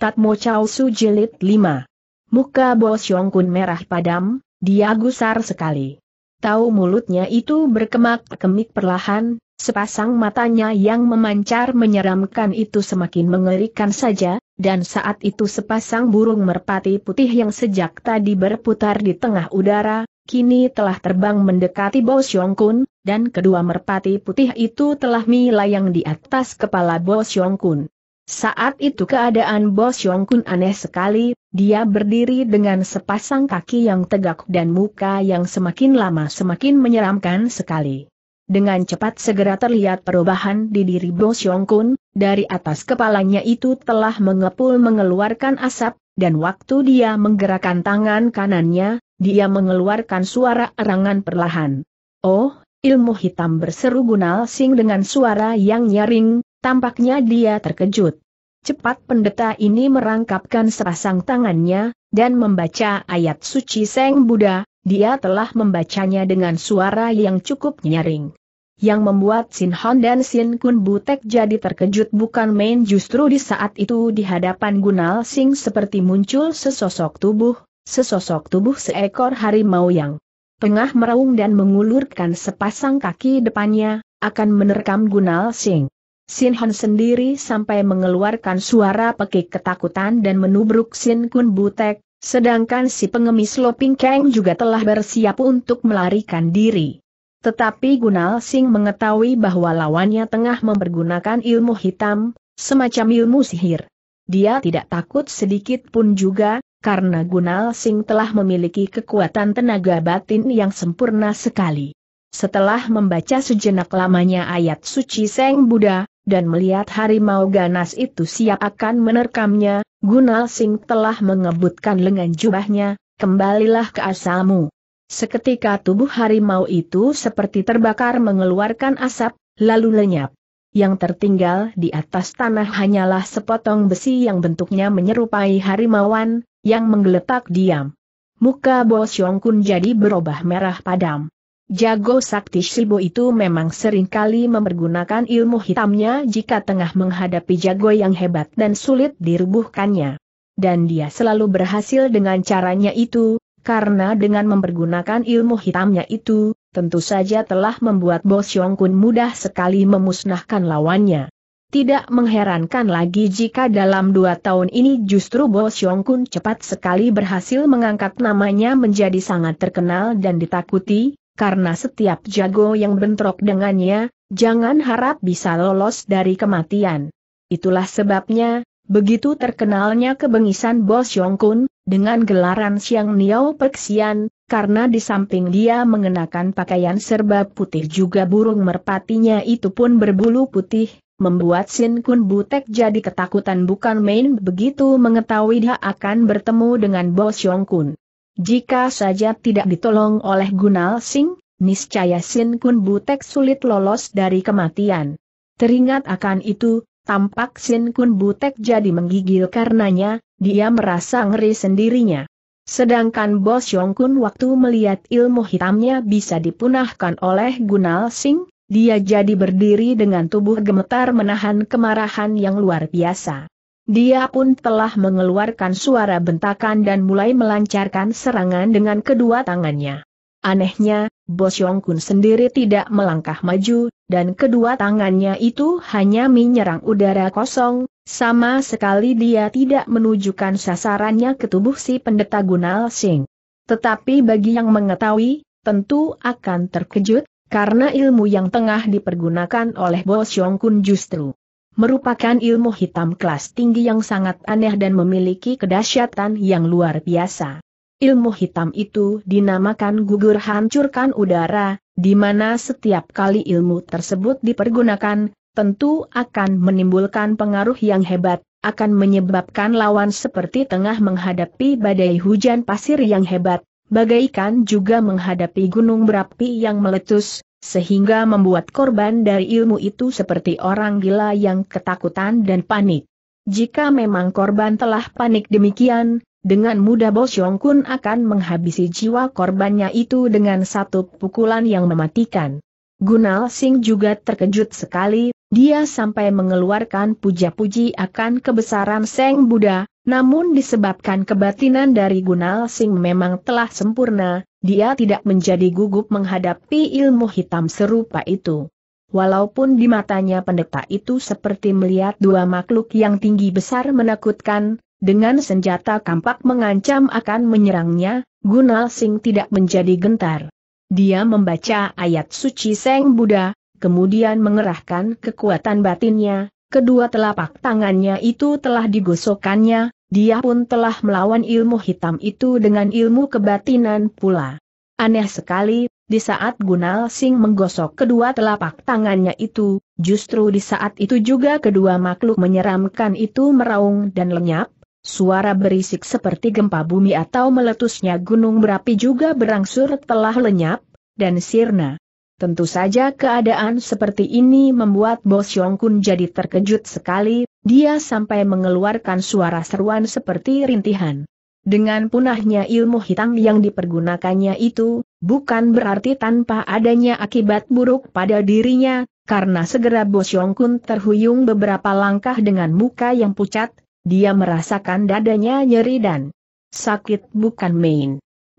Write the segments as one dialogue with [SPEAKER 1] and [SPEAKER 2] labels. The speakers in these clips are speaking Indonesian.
[SPEAKER 1] Tatmo Chao Su Jilid 5. Muka Bos Xiong Kun merah padam, dia gusar sekali. Tahu mulutnya itu berkemak-kemik perlahan, sepasang matanya yang memancar menyeramkan itu semakin mengerikan saja, dan saat itu sepasang burung merpati putih yang sejak tadi berputar di tengah udara, kini telah terbang mendekati Bos Xiong Kun, dan kedua merpati putih itu telah melayang di atas kepala Bos Xiong Kun. Saat itu keadaan Bos Yong Kun aneh sekali, dia berdiri dengan sepasang kaki yang tegak dan muka yang semakin lama semakin menyeramkan sekali. Dengan cepat segera terlihat perubahan di diri Bos Yong Kun. dari atas kepalanya itu telah mengepul mengeluarkan asap, dan waktu dia menggerakkan tangan kanannya, dia mengeluarkan suara erangan perlahan. Oh, ilmu hitam berseru Gunal Sing dengan suara yang nyaring, Tampaknya dia terkejut. Cepat pendeta ini merangkapkan sepasang tangannya, dan membaca ayat suci Seng Buddha, dia telah membacanya dengan suara yang cukup nyaring. Yang membuat Sin Hon dan Sin Kun Butek jadi terkejut bukan main justru di saat itu di hadapan Gunal Sing seperti muncul sesosok tubuh, sesosok tubuh seekor harimau yang tengah meraung dan mengulurkan sepasang kaki depannya, akan menerkam Gunal Sing. Sin Hon sendiri sampai mengeluarkan suara pekik ketakutan dan menubruk Sin Kun Butek, sedangkan si pengemis Loping Kang juga telah bersiap untuk melarikan diri. Tetapi Gunal Sing mengetahui bahwa lawannya tengah mempergunakan ilmu hitam, semacam ilmu sihir. Dia tidak takut sedikit pun juga, karena Gunal Sing telah memiliki kekuatan tenaga batin yang sempurna sekali. Setelah membaca sejenak lamanya ayat suci Seng Buddha, dan melihat harimau ganas itu siap akan menerkamnya, Gunal Singh telah mengebutkan lengan jubahnya, kembalilah ke asalmu. Seketika tubuh harimau itu seperti terbakar mengeluarkan asap, lalu lenyap. Yang tertinggal di atas tanah hanyalah sepotong besi yang bentuknya menyerupai harimauan, yang menggeletak diam. Muka Bo Xiong Kun jadi berubah merah padam. Jago sakti Shibo itu memang seringkali mempergunakan ilmu hitamnya jika tengah menghadapi jago yang hebat dan sulit dirubuhkannya. Dan dia selalu berhasil dengan caranya itu, karena dengan mempergunakan ilmu hitamnya itu, tentu saja telah membuat Bos Kun mudah sekali memusnahkan lawannya. Tidak mengherankan lagi jika dalam dua tahun ini justru Bo Kun cepat sekali berhasil mengangkat namanya menjadi sangat terkenal dan ditakuti, karena setiap jago yang bentrok dengannya, jangan harap bisa lolos dari kematian. Itulah sebabnya, begitu terkenalnya kebengisan Bos Yongkun, dengan gelaran Siang Niao Peksian, karena di samping dia mengenakan pakaian serba putih juga burung merpatinya itu pun berbulu putih, membuat Sin Kun Butek jadi ketakutan bukan main begitu mengetahui dia akan bertemu dengan Bos Yongkun. Jika saja tidak ditolong oleh Gunal Singh, niscaya Sin Kun Butek sulit lolos dari kematian. Teringat akan itu, tampak Sin Kun Butek jadi menggigil karenanya, dia merasa ngeri sendirinya. Sedangkan Bos Yong Kun waktu melihat ilmu hitamnya bisa dipunahkan oleh Gunal Singh, dia jadi berdiri dengan tubuh gemetar menahan kemarahan yang luar biasa. Dia pun telah mengeluarkan suara bentakan dan mulai melancarkan serangan dengan kedua tangannya. Anehnya, Bos Yong Kun sendiri tidak melangkah maju, dan kedua tangannya itu hanya menyerang udara kosong, sama sekali dia tidak menunjukkan sasarannya ke tubuh si pendeta Gunal Singh. Tetapi bagi yang mengetahui, tentu akan terkejut, karena ilmu yang tengah dipergunakan oleh Bos Yong Kun justru merupakan ilmu hitam kelas tinggi yang sangat aneh dan memiliki kedahsyatan yang luar biasa. Ilmu hitam itu dinamakan gugur hancurkan udara, di mana setiap kali ilmu tersebut dipergunakan, tentu akan menimbulkan pengaruh yang hebat, akan menyebabkan lawan seperti tengah menghadapi badai hujan pasir yang hebat, bagaikan juga menghadapi gunung berapi yang meletus, sehingga membuat korban dari ilmu itu seperti orang gila yang ketakutan dan panik. Jika memang korban telah panik demikian, dengan mudah Bos Yong Kun akan menghabisi jiwa korbannya itu dengan satu pukulan yang mematikan. Gunal Singh juga terkejut sekali, dia sampai mengeluarkan puja-puji akan kebesaran Seng Buddha, namun disebabkan kebatinan dari Gunal Sing memang telah sempurna, dia tidak menjadi gugup menghadapi ilmu hitam serupa itu. Walaupun di matanya pendeta itu seperti melihat dua makhluk yang tinggi besar menakutkan, dengan senjata kampak mengancam akan menyerangnya, Gunal Sing tidak menjadi gentar. Dia membaca ayat suci Seng Buddha, kemudian mengerahkan kekuatan batinnya, kedua telapak tangannya itu telah digosokkannya, dia pun telah melawan ilmu hitam itu dengan ilmu kebatinan pula. Aneh sekali, di saat Gunal Sing menggosok kedua telapak tangannya itu, justru di saat itu juga kedua makhluk menyeramkan itu meraung dan lenyap, suara berisik seperti gempa bumi atau meletusnya gunung berapi juga berangsur telah lenyap, dan sirna. Tentu saja keadaan seperti ini membuat Bos Kun jadi terkejut sekali, dia sampai mengeluarkan suara seruan seperti rintihan. Dengan punahnya ilmu hitam yang dipergunakannya itu, bukan berarti tanpa adanya akibat buruk pada dirinya, karena segera Bos Kun terhuyung beberapa langkah dengan muka yang pucat, dia merasakan dadanya nyeri dan sakit bukan main.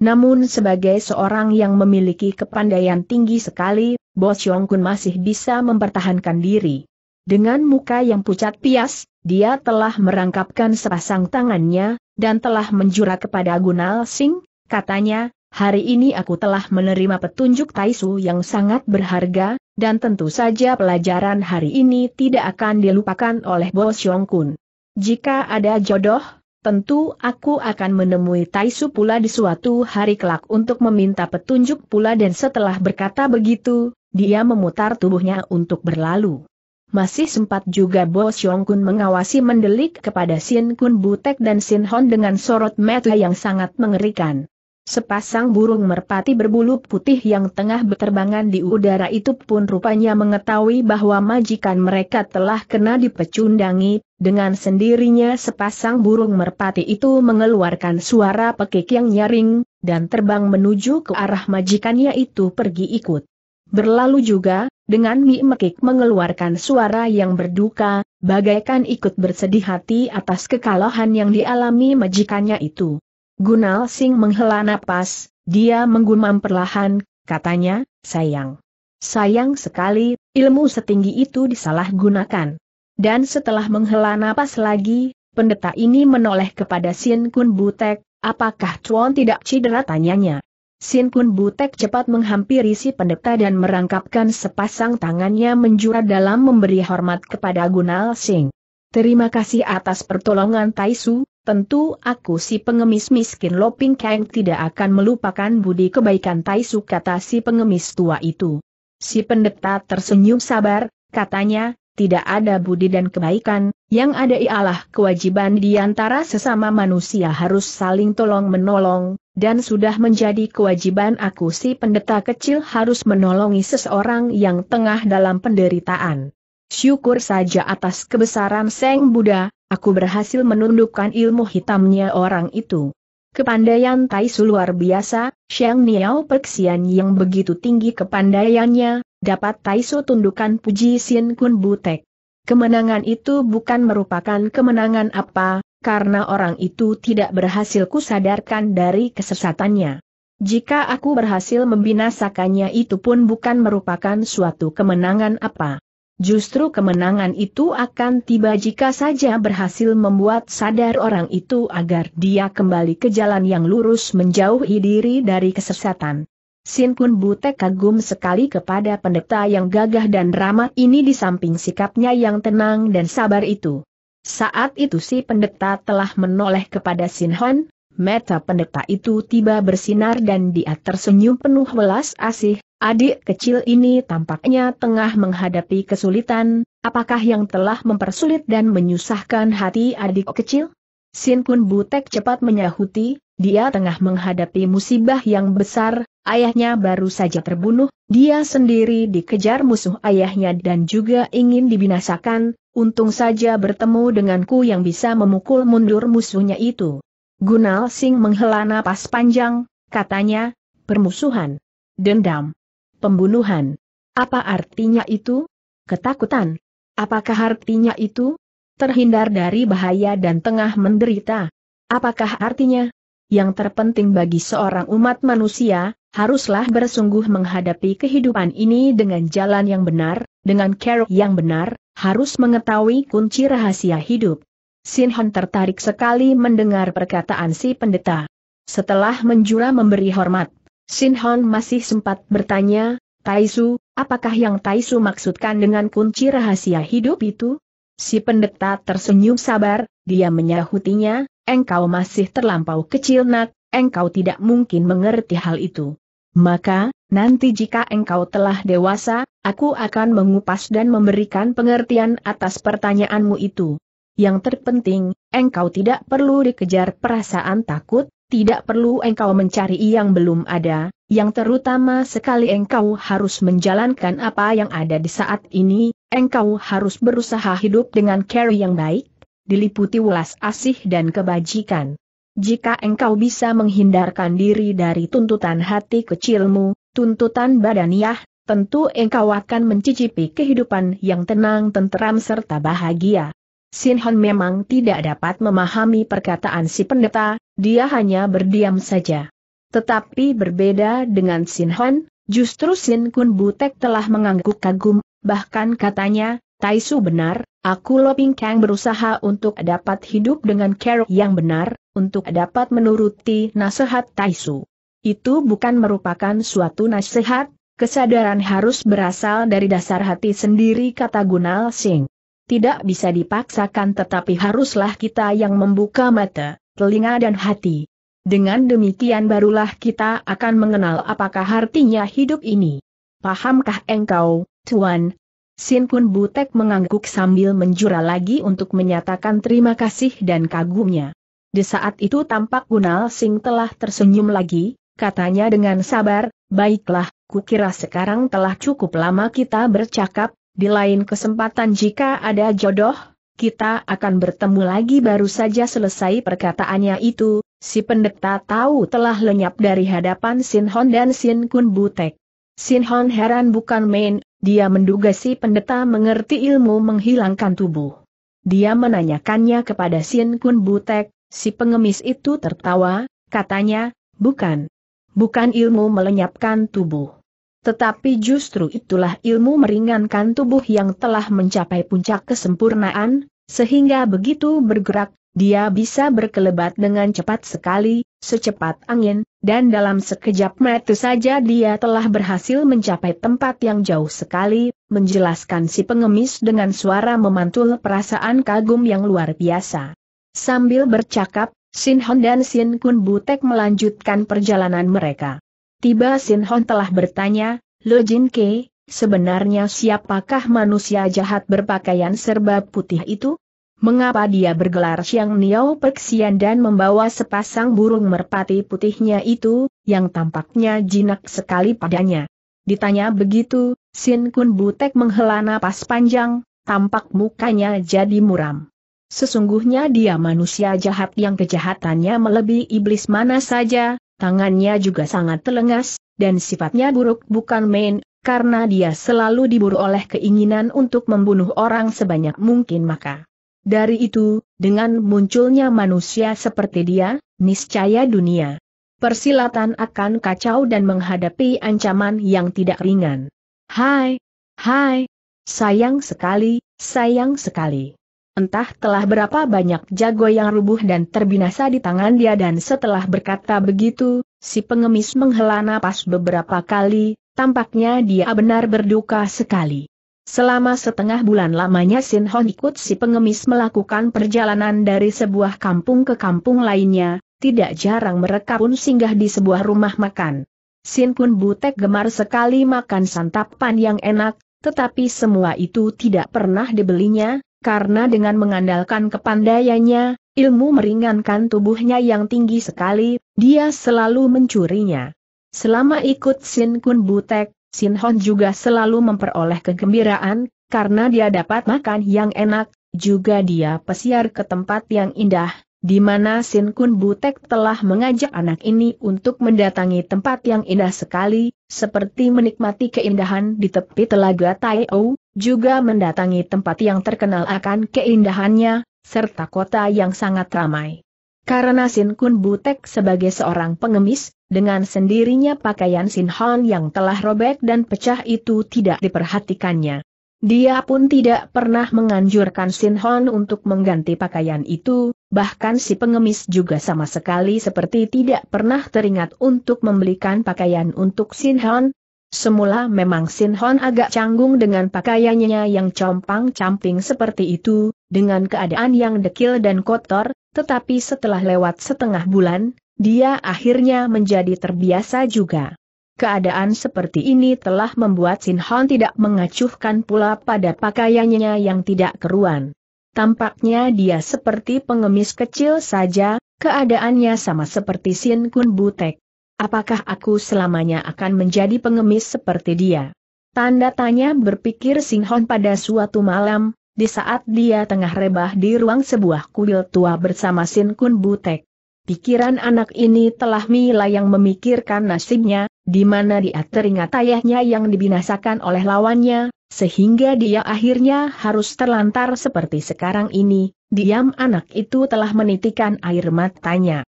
[SPEAKER 1] Namun sebagai seorang yang memiliki kepandaian tinggi sekali, Bos Kun masih bisa mempertahankan diri. Dengan muka yang pucat pias, dia telah merangkapkan sepasang tangannya, dan telah menjura kepada Gunal Singh, katanya, hari ini aku telah menerima petunjuk Taisu yang sangat berharga, dan tentu saja pelajaran hari ini tidak akan dilupakan oleh Bos Kun. Jika ada jodoh, Tentu aku akan menemui Taisu pula di suatu hari kelak untuk meminta petunjuk pula dan setelah berkata begitu, dia memutar tubuhnya untuk berlalu. Masih sempat juga Bos Yong Kun mengawasi mendelik kepada Sin Kun Butek dan Sin Hon dengan sorot mata yang sangat mengerikan. Sepasang burung merpati berbulu putih yang tengah berterbangan di udara itu pun rupanya mengetahui bahwa majikan mereka telah kena dipecundangi, dengan sendirinya sepasang burung merpati itu mengeluarkan suara pekik yang nyaring, dan terbang menuju ke arah majikannya itu pergi ikut. Berlalu juga, dengan Mi Mekik mengeluarkan suara yang berduka, bagaikan ikut bersedih hati atas kekalahan yang dialami majikannya itu. Gunal Singh menghela napas, dia menggumam perlahan, katanya, sayang. Sayang sekali, ilmu setinggi itu disalahgunakan. Dan setelah menghela napas lagi, pendeta ini menoleh kepada Sin Kun Butek, apakah Chuan tidak cedera tanyanya. Sin Kun Butek cepat menghampiri si pendeta dan merangkapkan sepasang tangannya menjura dalam memberi hormat kepada Gunal Singh. Terima kasih atas pertolongan Taisu, Tentu aku si pengemis miskin Loping Kang tidak akan melupakan budi kebaikan Taisu kata si pengemis tua itu. Si pendeta tersenyum sabar, katanya, tidak ada budi dan kebaikan, yang ada ialah kewajiban di antara sesama manusia harus saling tolong-menolong, dan sudah menjadi kewajiban aku si pendeta kecil harus menolongi seseorang yang tengah dalam penderitaan. Syukur saja atas kebesaran Seng Buddha, Aku berhasil menundukkan ilmu hitamnya orang itu. Kepandaian Tai Su luar biasa, Xiang Niao Perksian yang begitu tinggi kepandaiannya, dapat Tai Su tundukkan puji Sin Kun Butek. Kemenangan itu bukan merupakan kemenangan apa, karena orang itu tidak berhasil kusadarkan dari kesesatannya. Jika aku berhasil membinasakannya itu pun bukan merupakan suatu kemenangan apa. Justru kemenangan itu akan tiba jika saja berhasil membuat sadar orang itu agar dia kembali ke jalan yang lurus menjauhi diri dari kesesatan. Sin Kun Bute kagum sekali kepada pendeta yang gagah dan ramah ini di samping sikapnya yang tenang dan sabar itu. Saat itu si pendeta telah menoleh kepada Sin Hon, Mata pendeta itu tiba bersinar dan dia tersenyum penuh welas asih, adik kecil ini tampaknya tengah menghadapi kesulitan, apakah yang telah mempersulit dan menyusahkan hati adik kecil? Sin Kun Butek cepat menyahuti, dia tengah menghadapi musibah yang besar, ayahnya baru saja terbunuh, dia sendiri dikejar musuh ayahnya dan juga ingin dibinasakan, untung saja bertemu denganku yang bisa memukul mundur musuhnya itu. Gunal Sing menghela napas panjang, katanya, permusuhan, dendam, pembunuhan. Apa artinya itu? Ketakutan. Apakah artinya itu? Terhindar dari bahaya dan tengah menderita. Apakah artinya? Yang terpenting bagi seorang umat manusia, haruslah bersungguh menghadapi kehidupan ini dengan jalan yang benar, dengan keruk yang benar, harus mengetahui kunci rahasia hidup. Sinhan tertarik sekali mendengar perkataan si pendeta. Setelah menjura memberi hormat, Sinhan masih sempat bertanya, Taisu, apakah yang Taisu maksudkan dengan kunci rahasia hidup itu? Si pendeta tersenyum sabar, dia menyahutinya, engkau masih terlampau kecil nak, engkau tidak mungkin mengerti hal itu. Maka, nanti jika engkau telah dewasa, aku akan mengupas dan memberikan pengertian atas pertanyaanmu itu yang terpenting, engkau tidak perlu dikejar perasaan takut, tidak perlu engkau mencari yang belum ada, yang terutama sekali engkau harus menjalankan apa yang ada di saat ini, engkau harus berusaha hidup dengan care yang baik, diliputi welas asih dan kebajikan. Jika engkau bisa menghindarkan diri dari tuntutan hati kecilmu, tuntutan badaniah, tentu engkau akan mencicipi kehidupan yang tenang tenteram serta bahagia. Sin Hon memang tidak dapat memahami perkataan si pendeta, dia hanya berdiam saja. Tetapi berbeda dengan Sin Hon, justru Sin Kun Butek telah mengangguk kagum, bahkan katanya, Taisu benar, aku Lo Ping Kang berusaha untuk dapat hidup dengan kerok yang benar, untuk dapat menuruti nasihat Taisu. Itu bukan merupakan suatu nasihat, kesadaran harus berasal dari dasar hati sendiri kata Gunal Singh tidak bisa dipaksakan tetapi haruslah kita yang membuka mata, telinga dan hati. Dengan demikian barulah kita akan mengenal apakah artinya hidup ini. Pahamkah engkau, Tuan? Sin Kun Butek mengangguk sambil menjura lagi untuk menyatakan terima kasih dan kagumnya. Di saat itu tampak Gunal Sing telah tersenyum lagi, katanya dengan sabar, baiklah, kukira sekarang telah cukup lama kita bercakap, di lain kesempatan jika ada jodoh, kita akan bertemu lagi baru saja selesai perkataannya itu, si pendeta tahu telah lenyap dari hadapan Sin Hon dan Sin Kun Butek. Sin Hon heran bukan main, dia menduga si pendeta mengerti ilmu menghilangkan tubuh. Dia menanyakannya kepada Sin Kun Butek, si pengemis itu tertawa, katanya, bukan. Bukan ilmu melenyapkan tubuh. Tetapi justru itulah ilmu meringankan tubuh yang telah mencapai puncak kesempurnaan, sehingga begitu bergerak, dia bisa berkelebat dengan cepat sekali, secepat angin, dan dalam sekejap mata saja dia telah berhasil mencapai tempat yang jauh sekali, menjelaskan si pengemis dengan suara memantul perasaan kagum yang luar biasa. Sambil bercakap, Sin Hon dan Sin Kun Butek melanjutkan perjalanan mereka. Tiba Sin Hon telah bertanya, Lo Jin Ke, sebenarnya siapakah manusia jahat berpakaian serba putih itu? Mengapa dia bergelar Siang Niao Perksian dan membawa sepasang burung merpati putihnya itu, yang tampaknya jinak sekali padanya? Ditanya begitu, Sin Kun Butek menghela napas panjang, tampak mukanya jadi muram. Sesungguhnya dia manusia jahat yang kejahatannya melebihi iblis mana saja, tangannya juga sangat telengas, dan sifatnya buruk bukan main, karena dia selalu diburu oleh keinginan untuk membunuh orang sebanyak mungkin maka. Dari itu, dengan munculnya manusia seperti dia, niscaya dunia persilatan akan kacau dan menghadapi ancaman yang tidak ringan. Hai, hai, sayang sekali, sayang sekali. Entah telah berapa banyak jago yang rubuh dan terbinasa di tangan dia dan setelah berkata begitu, si pengemis menghela napas beberapa kali, tampaknya dia benar berduka sekali. Selama setengah bulan lamanya Sin Hon ikut si pengemis melakukan perjalanan dari sebuah kampung ke kampung lainnya, tidak jarang mereka pun singgah di sebuah rumah makan. Sin Kun Butek gemar sekali makan santapan yang enak, tetapi semua itu tidak pernah dibelinya, karena dengan mengandalkan kepandaiannya, ilmu meringankan tubuhnya yang tinggi sekali, dia selalu mencurinya. Selama ikut Sin Kun Butek, Sin Hon juga selalu memperoleh kegembiraan, karena dia dapat makan yang enak, juga dia pesiar ke tempat yang indah, di mana Sin Kun Butek telah mengajak anak ini untuk mendatangi tempat yang indah sekali, seperti menikmati keindahan di tepi telaga O, juga mendatangi tempat yang terkenal akan keindahannya, serta kota yang sangat ramai. Karena Sin Kun Butek sebagai seorang pengemis, dengan sendirinya pakaian Sin Han yang telah robek dan pecah itu tidak diperhatikannya. Dia pun tidak pernah menganjurkan Sin Hon untuk mengganti pakaian itu, bahkan si pengemis juga sama sekali seperti tidak pernah teringat untuk membelikan pakaian untuk Sin Hon. Semula memang Sin Hon agak canggung dengan pakaiannya yang compang-camping seperti itu, dengan keadaan yang dekil dan kotor, tetapi setelah lewat setengah bulan, dia akhirnya menjadi terbiasa juga. Keadaan seperti ini telah membuat Sin Hon tidak mengacuhkan pula pada pakaiannya yang tidak keruan. Tampaknya dia seperti pengemis kecil saja, keadaannya sama seperti Sin Kun Butek. Apakah aku selamanya akan menjadi pengemis seperti dia? Tanda tanya berpikir Sin Hon pada suatu malam, di saat dia tengah rebah di ruang sebuah kuil tua bersama Sin Kun Butek. Pikiran anak ini telah Mila yang memikirkan nasibnya, di mana dia teringat ayahnya yang dibinasakan oleh lawannya, sehingga dia akhirnya harus terlantar seperti sekarang ini, diam anak itu telah menitikan air matanya.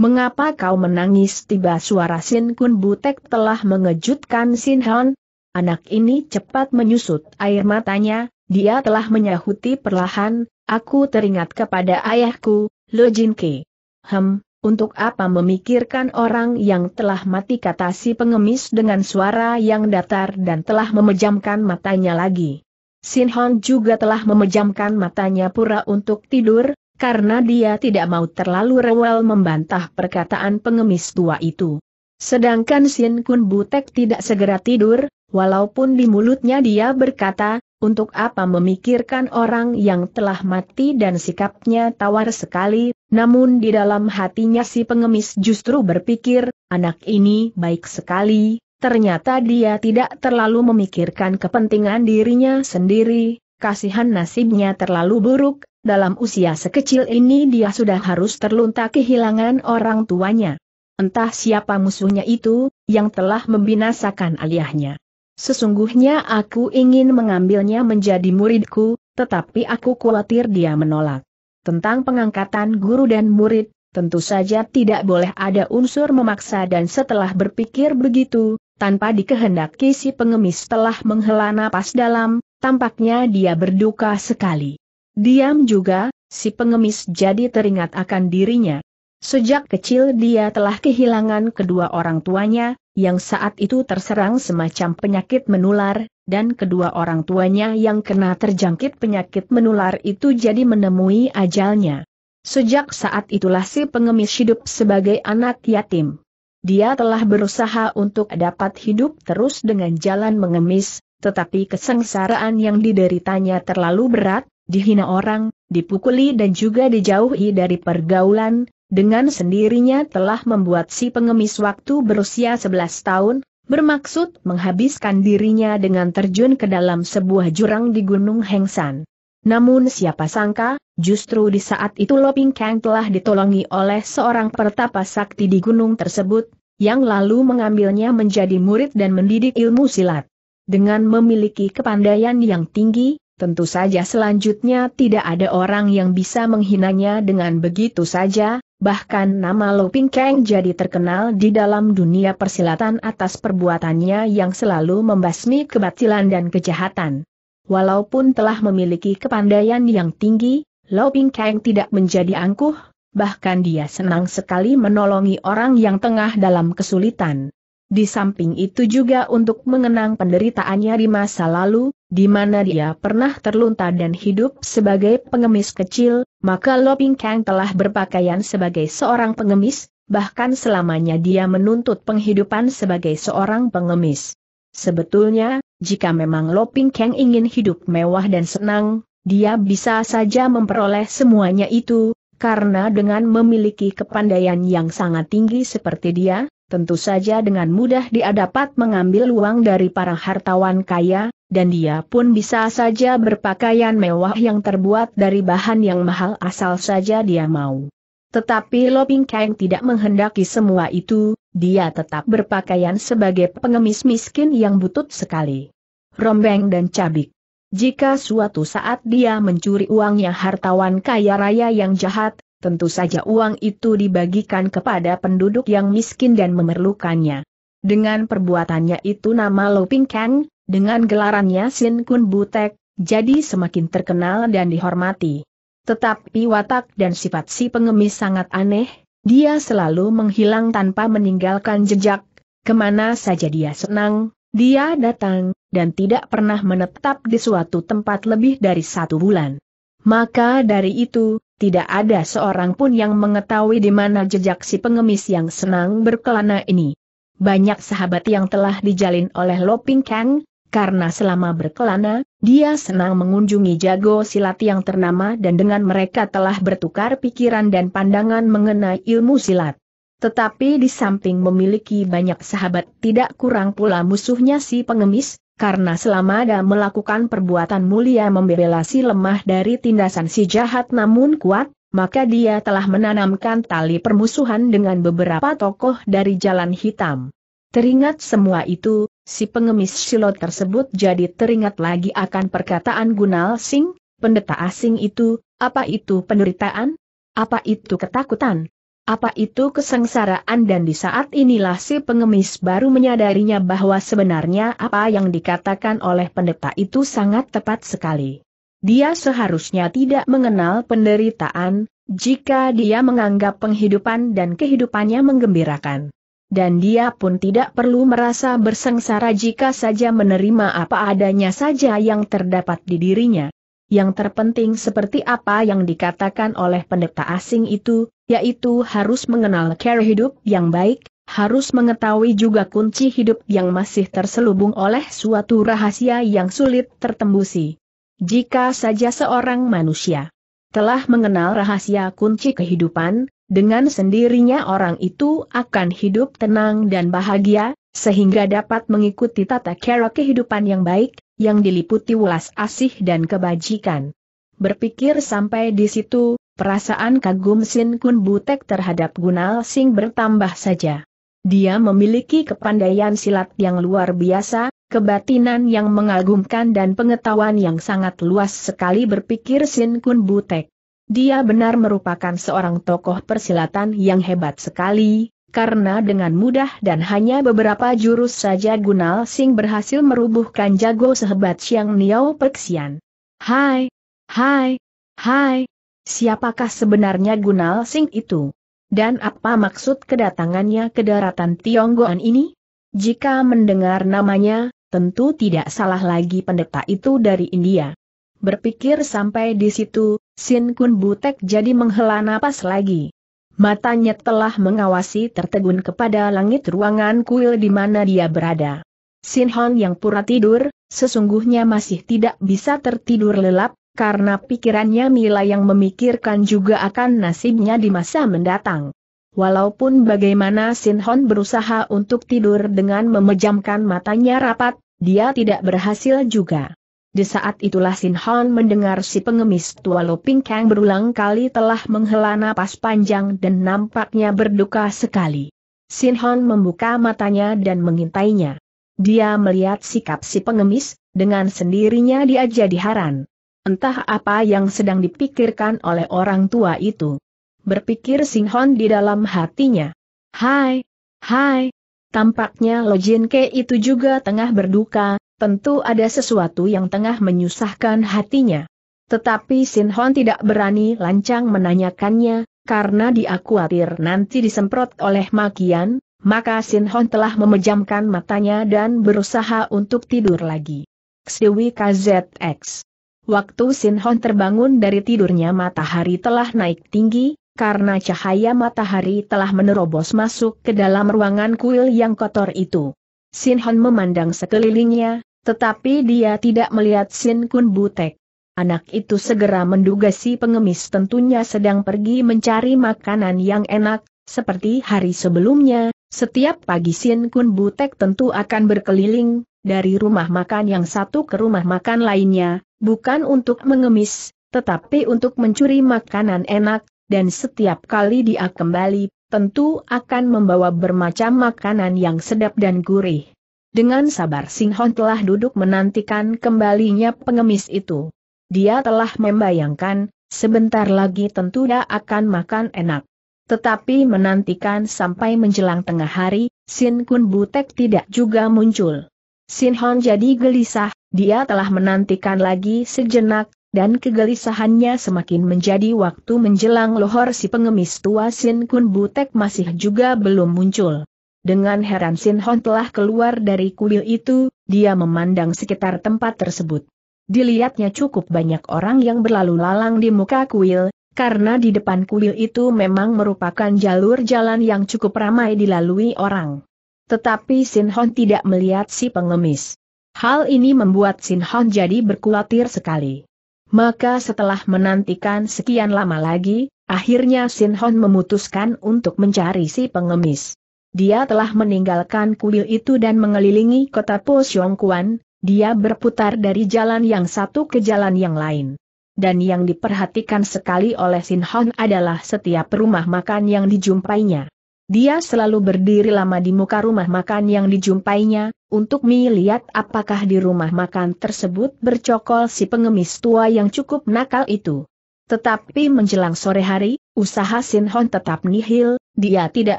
[SPEAKER 1] Mengapa kau menangis tiba suara Sin Kun Butek telah mengejutkan Sin Han? Anak ini cepat menyusut air matanya, dia telah menyahuti perlahan, aku teringat kepada ayahku, Lo Jin Ke. Hem, untuk apa memikirkan orang yang telah mati kata si pengemis dengan suara yang datar dan telah memejamkan matanya lagi. Sin Hong juga telah memejamkan matanya pura untuk tidur, karena dia tidak mau terlalu rewel membantah perkataan pengemis tua itu. Sedangkan Sin Kun Butek tidak segera tidur, walaupun di mulutnya dia berkata, untuk apa memikirkan orang yang telah mati dan sikapnya tawar sekali, namun di dalam hatinya si pengemis justru berpikir, anak ini baik sekali, ternyata dia tidak terlalu memikirkan kepentingan dirinya sendiri, kasihan nasibnya terlalu buruk, dalam usia sekecil ini dia sudah harus terlunta kehilangan orang tuanya. Entah siapa musuhnya itu, yang telah membinasakan aliahnya. Sesungguhnya aku ingin mengambilnya menjadi muridku, tetapi aku khawatir dia menolak. Tentang pengangkatan guru dan murid, tentu saja tidak boleh ada unsur memaksa dan setelah berpikir begitu, tanpa dikehendaki si pengemis telah menghela napas dalam, tampaknya dia berduka sekali. Diam juga, si pengemis jadi teringat akan dirinya. Sejak kecil dia telah kehilangan kedua orang tuanya, yang saat itu terserang semacam penyakit menular, dan kedua orang tuanya yang kena terjangkit penyakit menular itu jadi menemui ajalnya. Sejak saat itulah si pengemis hidup sebagai anak yatim. Dia telah berusaha untuk dapat hidup terus dengan jalan mengemis, tetapi kesengsaraan yang dideritanya terlalu berat, dihina orang, dipukuli dan juga dijauhi dari pergaulan, dengan sendirinya telah membuat si pengemis waktu berusia 11 tahun, bermaksud menghabiskan dirinya dengan terjun ke dalam sebuah jurang di Gunung Hengsan. Namun siapa sangka, justru di saat itu Loping Kang telah ditolongi oleh seorang pertapa sakti di gunung tersebut, yang lalu mengambilnya menjadi murid dan mendidik ilmu silat. Dengan memiliki kepandaian yang tinggi, tentu saja selanjutnya tidak ada orang yang bisa menghinanya dengan begitu saja, Bahkan nama Lo Ping Kang jadi terkenal di dalam dunia persilatan atas perbuatannya yang selalu membasmi kebatilan dan kejahatan. Walaupun telah memiliki kepandaian yang tinggi, Lo Ping Kang tidak menjadi angkuh, bahkan dia senang sekali menolongi orang yang tengah dalam kesulitan. Di samping itu juga untuk mengenang penderitaannya di masa lalu, di mana dia pernah terlunta dan hidup sebagai pengemis kecil, maka Loping Kang telah berpakaian sebagai seorang pengemis, bahkan selamanya dia menuntut penghidupan sebagai seorang pengemis. Sebetulnya, jika memang Loping Kang ingin hidup mewah dan senang, dia bisa saja memperoleh semuanya itu, karena dengan memiliki kepandaian yang sangat tinggi seperti dia, tentu saja dengan mudah dia dapat mengambil uang dari para hartawan kaya, dan dia pun bisa saja berpakaian mewah yang terbuat dari bahan yang mahal asal saja dia mau. Tetapi Lo Ping Kang tidak menghendaki semua itu, dia tetap berpakaian sebagai pengemis miskin yang butut sekali. Rombeng dan cabik. Jika suatu saat dia mencuri uangnya hartawan kaya raya yang jahat, tentu saja uang itu dibagikan kepada penduduk yang miskin dan memerlukannya. Dengan perbuatannya itu nama Lo Ping Kang, dengan gelarannya Sin Kun Butek, jadi semakin terkenal dan dihormati. Tetapi watak dan sifat si pengemis sangat aneh, dia selalu menghilang tanpa meninggalkan jejak, kemana saja dia senang, dia datang, dan tidak pernah menetap di suatu tempat lebih dari satu bulan. Maka dari itu, tidak ada seorang pun yang mengetahui di mana jejak si pengemis yang senang berkelana ini. Banyak sahabat yang telah dijalin oleh Loping Kang, karena selama berkelana, dia senang mengunjungi jago silat yang ternama dan dengan mereka telah bertukar pikiran dan pandangan mengenai ilmu silat. Tetapi di samping memiliki banyak sahabat tidak kurang pula musuhnya si pengemis, karena selama ada melakukan perbuatan mulia membebelasi lemah dari tindasan si jahat namun kuat, maka dia telah menanamkan tali permusuhan dengan beberapa tokoh dari jalan hitam. Teringat semua itu, si pengemis silot tersebut jadi teringat lagi akan perkataan Gunal Singh, pendeta asing itu, apa itu penderitaan? Apa itu ketakutan? Apa itu kesengsaraan dan di saat inilah si pengemis baru menyadarinya bahwa sebenarnya apa yang dikatakan oleh pendeta itu sangat tepat sekali. Dia seharusnya tidak mengenal penderitaan, jika dia menganggap penghidupan dan kehidupannya menggembirakan. Dan dia pun tidak perlu merasa bersengsara jika saja menerima apa adanya saja yang terdapat di dirinya. Yang terpenting seperti apa yang dikatakan oleh pendeta asing itu, yaitu harus mengenal cara hidup yang baik, harus mengetahui juga kunci hidup yang masih terselubung oleh suatu rahasia yang sulit tertembusi. Jika saja seorang manusia telah mengenal rahasia kunci kehidupan, dengan sendirinya orang itu akan hidup tenang dan bahagia, sehingga dapat mengikuti tata cara kehidupan yang baik, yang diliputi welas asih dan kebajikan. Berpikir sampai di situ, perasaan kagum Sin Kun Butek terhadap Gunal Sing bertambah saja. Dia memiliki kepandaian silat yang luar biasa, kebatinan yang mengagumkan dan pengetahuan yang sangat luas sekali berpikir Sin Kun Butek. Dia benar merupakan seorang tokoh persilatan yang hebat sekali, karena dengan mudah dan hanya beberapa jurus saja Gunal Sing berhasil merubuhkan jago sehebat Siang Niao Peksian. Hai, hai, hai, Siapakah sebenarnya Gunal Sing itu? Dan apa maksud kedatangannya ke daratan Tionggoan ini? Jika mendengar namanya, tentu tidak salah lagi pendeta itu dari India. Berpikir sampai di situ, Sin Kun Butek jadi menghela napas lagi. Matanya telah mengawasi tertegun kepada langit ruangan kuil di mana dia berada. Sin Hon yang pura tidur, sesungguhnya masih tidak bisa tertidur lelap, karena pikirannya Mila yang memikirkan juga akan nasibnya di masa mendatang. Walaupun bagaimana Sinhon berusaha untuk tidur dengan memejamkan matanya rapat, dia tidak berhasil juga. Di saat itulah Sinhon mendengar si pengemis tua Loping Kang berulang kali telah menghela napas panjang dan nampaknya berduka sekali. Sinhon membuka matanya dan mengintainya. Dia melihat sikap si pengemis, dengan sendirinya dia jadi haran. Entah apa yang sedang dipikirkan oleh orang tua itu. Berpikir Hon di dalam hatinya. Hai, hai, tampaknya Lo Jin Ke itu juga tengah berduka, tentu ada sesuatu yang tengah menyusahkan hatinya. Tetapi Sin Hon tidak berani lancang menanyakannya, karena dia khawatir nanti disemprot oleh makian, maka Sin Hon telah memejamkan matanya dan berusaha untuk tidur lagi. Xdewi KZX Waktu Sin Hon terbangun dari tidurnya matahari telah naik tinggi, karena cahaya matahari telah menerobos masuk ke dalam ruangan kuil yang kotor itu. Sin Hon memandang sekelilingnya, tetapi dia tidak melihat Sin Kun Butek. Anak itu segera menduga si pengemis tentunya sedang pergi mencari makanan yang enak, seperti hari sebelumnya, setiap pagi Sin Kun Butek tentu akan berkeliling, dari rumah makan yang satu ke rumah makan lainnya, bukan untuk mengemis, tetapi untuk mencuri makanan enak, dan setiap kali dia kembali, tentu akan membawa bermacam makanan yang sedap dan gurih. Dengan sabar Singhon telah duduk menantikan kembalinya pengemis itu. Dia telah membayangkan, sebentar lagi tentu dia akan makan enak. Tetapi menantikan sampai menjelang tengah hari, Sin Kun Butek tidak juga muncul. Sin Hon jadi gelisah, dia telah menantikan lagi sejenak, dan kegelisahannya semakin menjadi waktu menjelang lohor si pengemis tua Sin Kun Butek masih juga belum muncul. Dengan heran Sin Hon telah keluar dari kuil itu, dia memandang sekitar tempat tersebut. Dilihatnya cukup banyak orang yang berlalu lalang di muka kuil, karena di depan kuil itu memang merupakan jalur jalan yang cukup ramai dilalui orang. Tetapi Sin Hon tidak melihat si pengemis. Hal ini membuat Sin Hon jadi berkulatir sekali. Maka setelah menantikan sekian lama lagi, akhirnya Sin Hon memutuskan untuk mencari si pengemis. Dia telah meninggalkan kuil itu dan mengelilingi kota Po Kuan, dia berputar dari jalan yang satu ke jalan yang lain. Dan yang diperhatikan sekali oleh Sin Hon adalah setiap rumah makan yang dijumpainya. Dia selalu berdiri lama di muka rumah makan yang dijumpainya, untuk melihat apakah di rumah makan tersebut bercokol si pengemis tua yang cukup nakal itu. Tetapi menjelang sore hari, usaha Sin Hon tetap nihil, dia tidak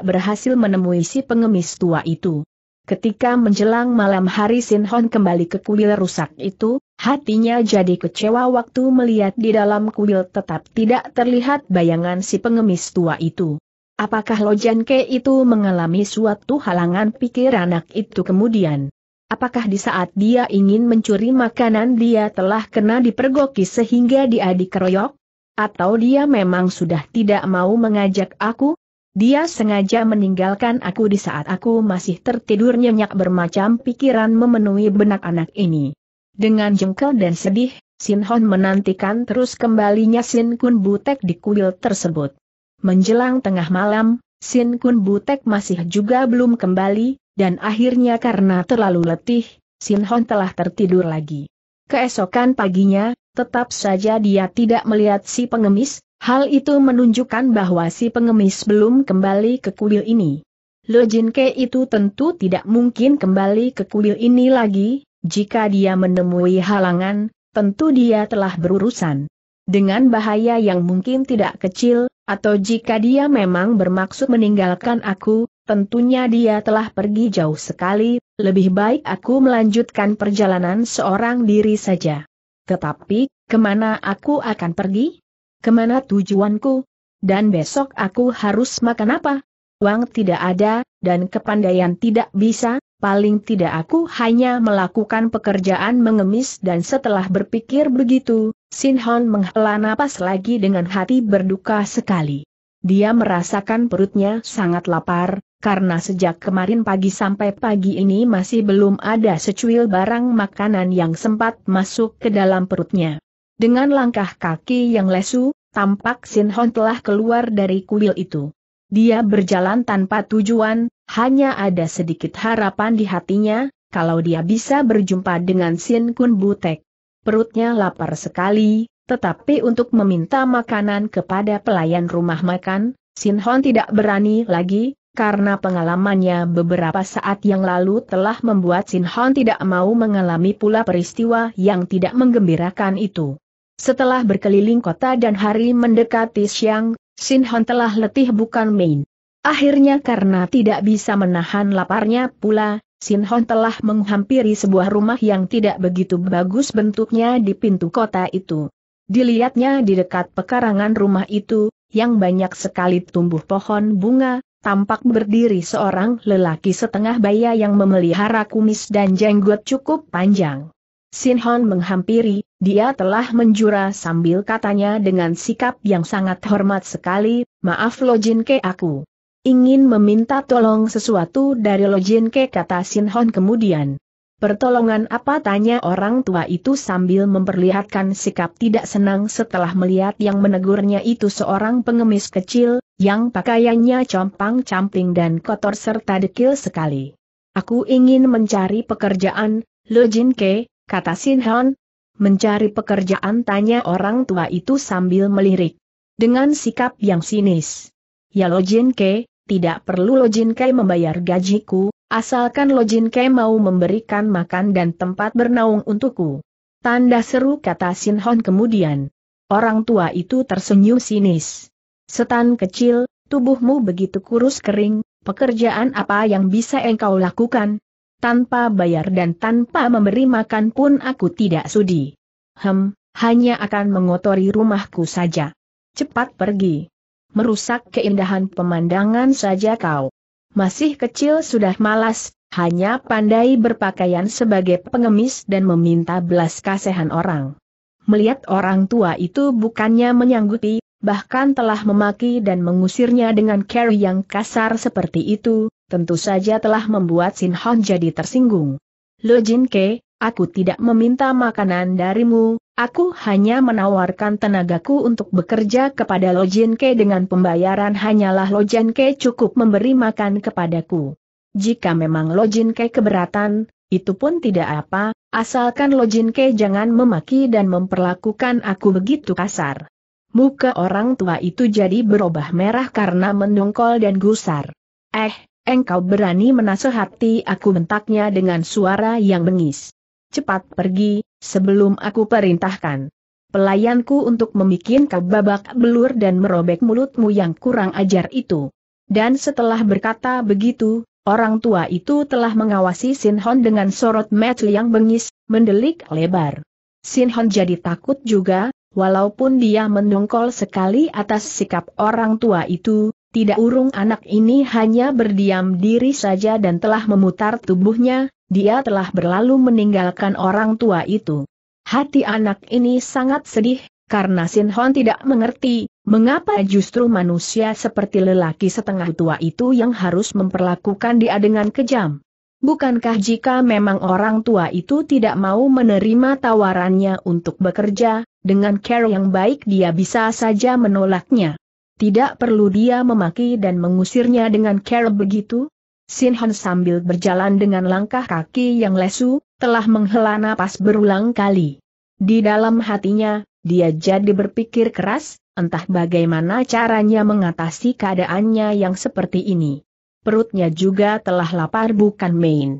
[SPEAKER 1] berhasil menemui si pengemis tua itu. Ketika menjelang malam hari Sin Hon kembali ke kuil rusak itu, hatinya jadi kecewa waktu melihat di dalam kuil tetap tidak terlihat bayangan si pengemis tua itu. Apakah Lojan Ke itu mengalami suatu halangan pikir anak itu kemudian? Apakah di saat dia ingin mencuri makanan dia telah kena dipergoki sehingga dia dikeroyok? Atau dia memang sudah tidak mau mengajak aku? Dia sengaja meninggalkan aku di saat aku masih tertidur nyenyak bermacam pikiran memenuhi benak anak ini. Dengan jengkel dan sedih, Sin Hon menantikan terus kembalinya Sin Kun Butek di kuil tersebut. Menjelang tengah malam, Sin Kun Butek masih juga belum kembali, dan akhirnya karena terlalu letih, Sin Hon telah tertidur lagi. Keesokan paginya, tetap saja dia tidak melihat si pengemis, hal itu menunjukkan bahwa si pengemis belum kembali ke kuil ini. Lo Jin Ke itu tentu tidak mungkin kembali ke kuil ini lagi, jika dia menemui halangan, tentu dia telah berurusan. Dengan bahaya yang mungkin tidak kecil, atau jika dia memang bermaksud meninggalkan aku, tentunya dia telah pergi jauh sekali, lebih baik aku melanjutkan perjalanan seorang diri saja. Tetapi, kemana aku akan pergi? Kemana tujuanku? Dan besok aku harus makan apa? Uang tidak ada, dan kepandaian tidak bisa, paling tidak aku hanya melakukan pekerjaan mengemis dan setelah berpikir begitu, Sin Hon menghela napas lagi dengan hati berduka sekali. Dia merasakan perutnya sangat lapar, karena sejak kemarin pagi sampai pagi ini masih belum ada secuil barang makanan yang sempat masuk ke dalam perutnya. Dengan langkah kaki yang lesu, tampak Sin Hon telah keluar dari kuil itu. Dia berjalan tanpa tujuan, hanya ada sedikit harapan di hatinya, kalau dia bisa berjumpa dengan Sin Kun Butek perutnya lapar sekali, tetapi untuk meminta makanan kepada pelayan rumah makan, Sin Hon tidak berani lagi, karena pengalamannya beberapa saat yang lalu telah membuat Sin Hon tidak mau mengalami pula peristiwa yang tidak menggembirakan itu. Setelah berkeliling kota dan hari mendekati siang, Sin Hon telah letih bukan main. Akhirnya karena tidak bisa menahan laparnya pula, sin Sinhon telah menghampiri sebuah rumah yang tidak begitu bagus bentuknya di pintu kota itu. Dilihatnya di dekat pekarangan rumah itu, yang banyak sekali tumbuh pohon bunga, tampak berdiri seorang lelaki setengah baya yang memelihara kumis dan jenggot cukup panjang. sin Sinhon menghampiri, dia telah menjura sambil katanya dengan sikap yang sangat hormat sekali, maaf Lojin ke aku ingin meminta tolong sesuatu dari Lojin Ke kata Sinhon kemudian. Pertolongan apa tanya orang tua itu sambil memperlihatkan sikap tidak senang setelah melihat yang menegurnya itu seorang pengemis kecil, yang pakaiannya compang-camping dan kotor serta dekil sekali. Aku ingin mencari pekerjaan, Lo Jin Ke, kata Hon. Mencari pekerjaan tanya orang tua itu sambil melirik. Dengan sikap yang sinis. Ya Lo Jin Ke, tidak perlu Lojin Kei membayar gajiku, asalkan Lojin Kei mau memberikan makan dan tempat bernaung untukku. Tanda seru kata Sin Hon kemudian. Orang tua itu tersenyum sinis. Setan kecil, tubuhmu begitu kurus kering, pekerjaan apa yang bisa engkau lakukan? Tanpa bayar dan tanpa memberi makan pun aku tidak sudi. Hem, hanya akan mengotori rumahku saja. Cepat pergi merusak keindahan pemandangan saja kau. Masih kecil sudah malas, hanya pandai berpakaian sebagai pengemis dan meminta belas kasihan orang. Melihat orang tua itu bukannya menyanggupi, bahkan telah memaki dan mengusirnya dengan cara yang kasar seperti itu, tentu saja telah membuat Sin Hon jadi tersinggung. Lo Jin Ke, aku tidak meminta makanan darimu, Aku hanya menawarkan tenagaku untuk bekerja kepada Lojinke Ke dengan pembayaran hanyalah Lojinke Ke cukup memberi makan kepadaku. Jika memang Lojinke Ke keberatan, itu pun tidak apa, asalkan Lojinke Ke jangan memaki dan memperlakukan aku begitu kasar. Muka orang tua itu jadi berubah merah karena mendongkol dan gusar. Eh, engkau berani menasehati aku bentaknya dengan suara yang bengis. Cepat pergi, sebelum aku perintahkan pelayanku untuk memikin kau babak belur dan merobek mulutmu yang kurang ajar itu. Dan setelah berkata begitu, orang tua itu telah mengawasi Sinhon dengan sorot mata yang bengis, mendelik lebar. Sinhon jadi takut juga, walaupun dia mendongkol sekali atas sikap orang tua itu, tidak urung anak ini hanya berdiam diri saja dan telah memutar tubuhnya, dia telah berlalu meninggalkan orang tua itu. Hati anak ini sangat sedih, karena sin Hon tidak mengerti, mengapa justru manusia seperti lelaki setengah tua itu yang harus memperlakukan dia dengan kejam. Bukankah jika memang orang tua itu tidak mau menerima tawarannya untuk bekerja, dengan care yang baik dia bisa saja menolaknya? Tidak perlu dia memaki dan mengusirnya dengan care begitu? Sinhon sambil berjalan dengan langkah kaki yang lesu, telah menghela napas berulang kali. Di dalam hatinya, dia jadi berpikir keras, entah bagaimana caranya mengatasi keadaannya yang seperti ini. Perutnya juga telah lapar bukan main.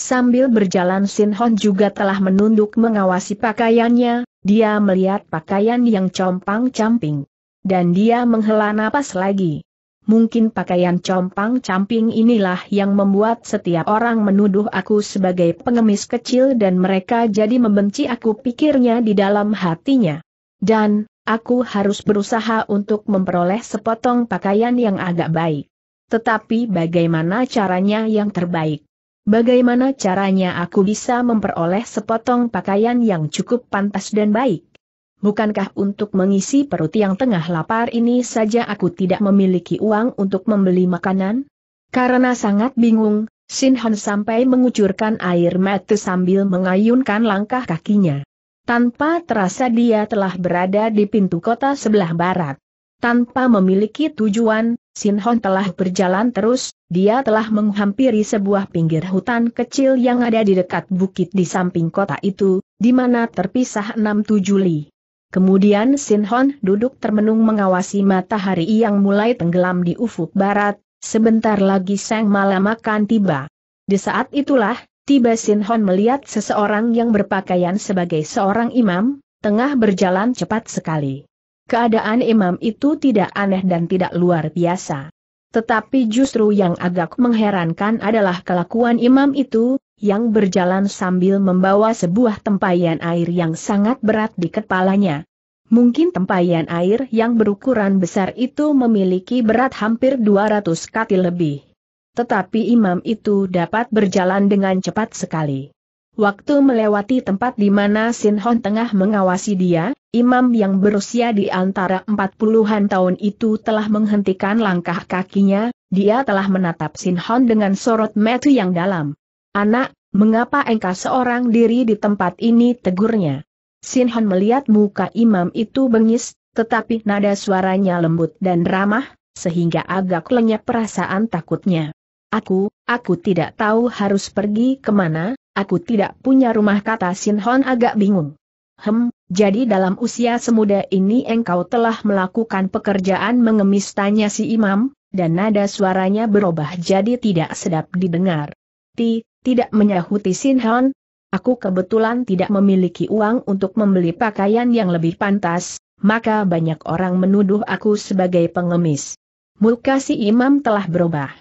[SPEAKER 1] Sambil berjalan Sinhon juga telah menunduk mengawasi pakaiannya, dia melihat pakaian yang compang-camping. Dan dia menghela napas lagi mungkin pakaian compang-camping inilah yang membuat setiap orang menuduh aku sebagai pengemis kecil dan mereka jadi membenci aku pikirnya di dalam hatinya. Dan, aku harus berusaha untuk memperoleh sepotong pakaian yang agak baik. Tetapi bagaimana caranya yang terbaik? Bagaimana caranya aku bisa memperoleh sepotong pakaian yang cukup pantas dan baik? Bukankah untuk mengisi perut yang tengah lapar ini saja aku tidak memiliki uang untuk membeli makanan? Karena sangat bingung, Shin Han sampai mengucurkan air mata sambil mengayunkan langkah kakinya. Tanpa terasa dia telah berada di pintu kota sebelah barat. Tanpa memiliki tujuan, Sinhon telah berjalan terus, dia telah menghampiri sebuah pinggir hutan kecil yang ada di dekat bukit di samping kota itu, di mana terpisah enam tujuh li. Kemudian Sin Hon duduk termenung mengawasi matahari yang mulai tenggelam di ufuk barat, sebentar lagi sang malam akan tiba. Di saat itulah, tiba Sin Hon melihat seseorang yang berpakaian sebagai seorang imam, tengah berjalan cepat sekali. Keadaan imam itu tidak aneh dan tidak luar biasa. Tetapi justru yang agak mengherankan adalah kelakuan imam itu, yang berjalan sambil membawa sebuah tempayan air yang sangat berat di kepalanya. Mungkin tempayan air yang berukuran besar itu memiliki berat hampir 200 kati lebih. Tetapi imam itu dapat berjalan dengan cepat sekali. Waktu melewati tempat di mana Sin Hon tengah mengawasi dia, imam yang berusia di antara 40-an tahun itu telah menghentikan langkah kakinya, dia telah menatap Sin Hon dengan sorot metu yang dalam. Anak, Mengapa engkau seorang diri di tempat ini tegurnya? Sinhan melihat muka imam itu bengis, tetapi nada suaranya lembut dan ramah, sehingga agak lenyap perasaan takutnya. Aku, aku tidak tahu harus pergi kemana, aku tidak punya rumah kata Sinhon agak bingung. Hem, jadi dalam usia semuda ini engkau telah melakukan pekerjaan mengemis tanya si imam, dan nada suaranya berubah jadi tidak sedap didengar tidak menyahuti Sinhan, aku kebetulan tidak memiliki uang untuk membeli pakaian yang lebih pantas, maka banyak orang menuduh aku sebagai pengemis. Muka si imam telah berubah.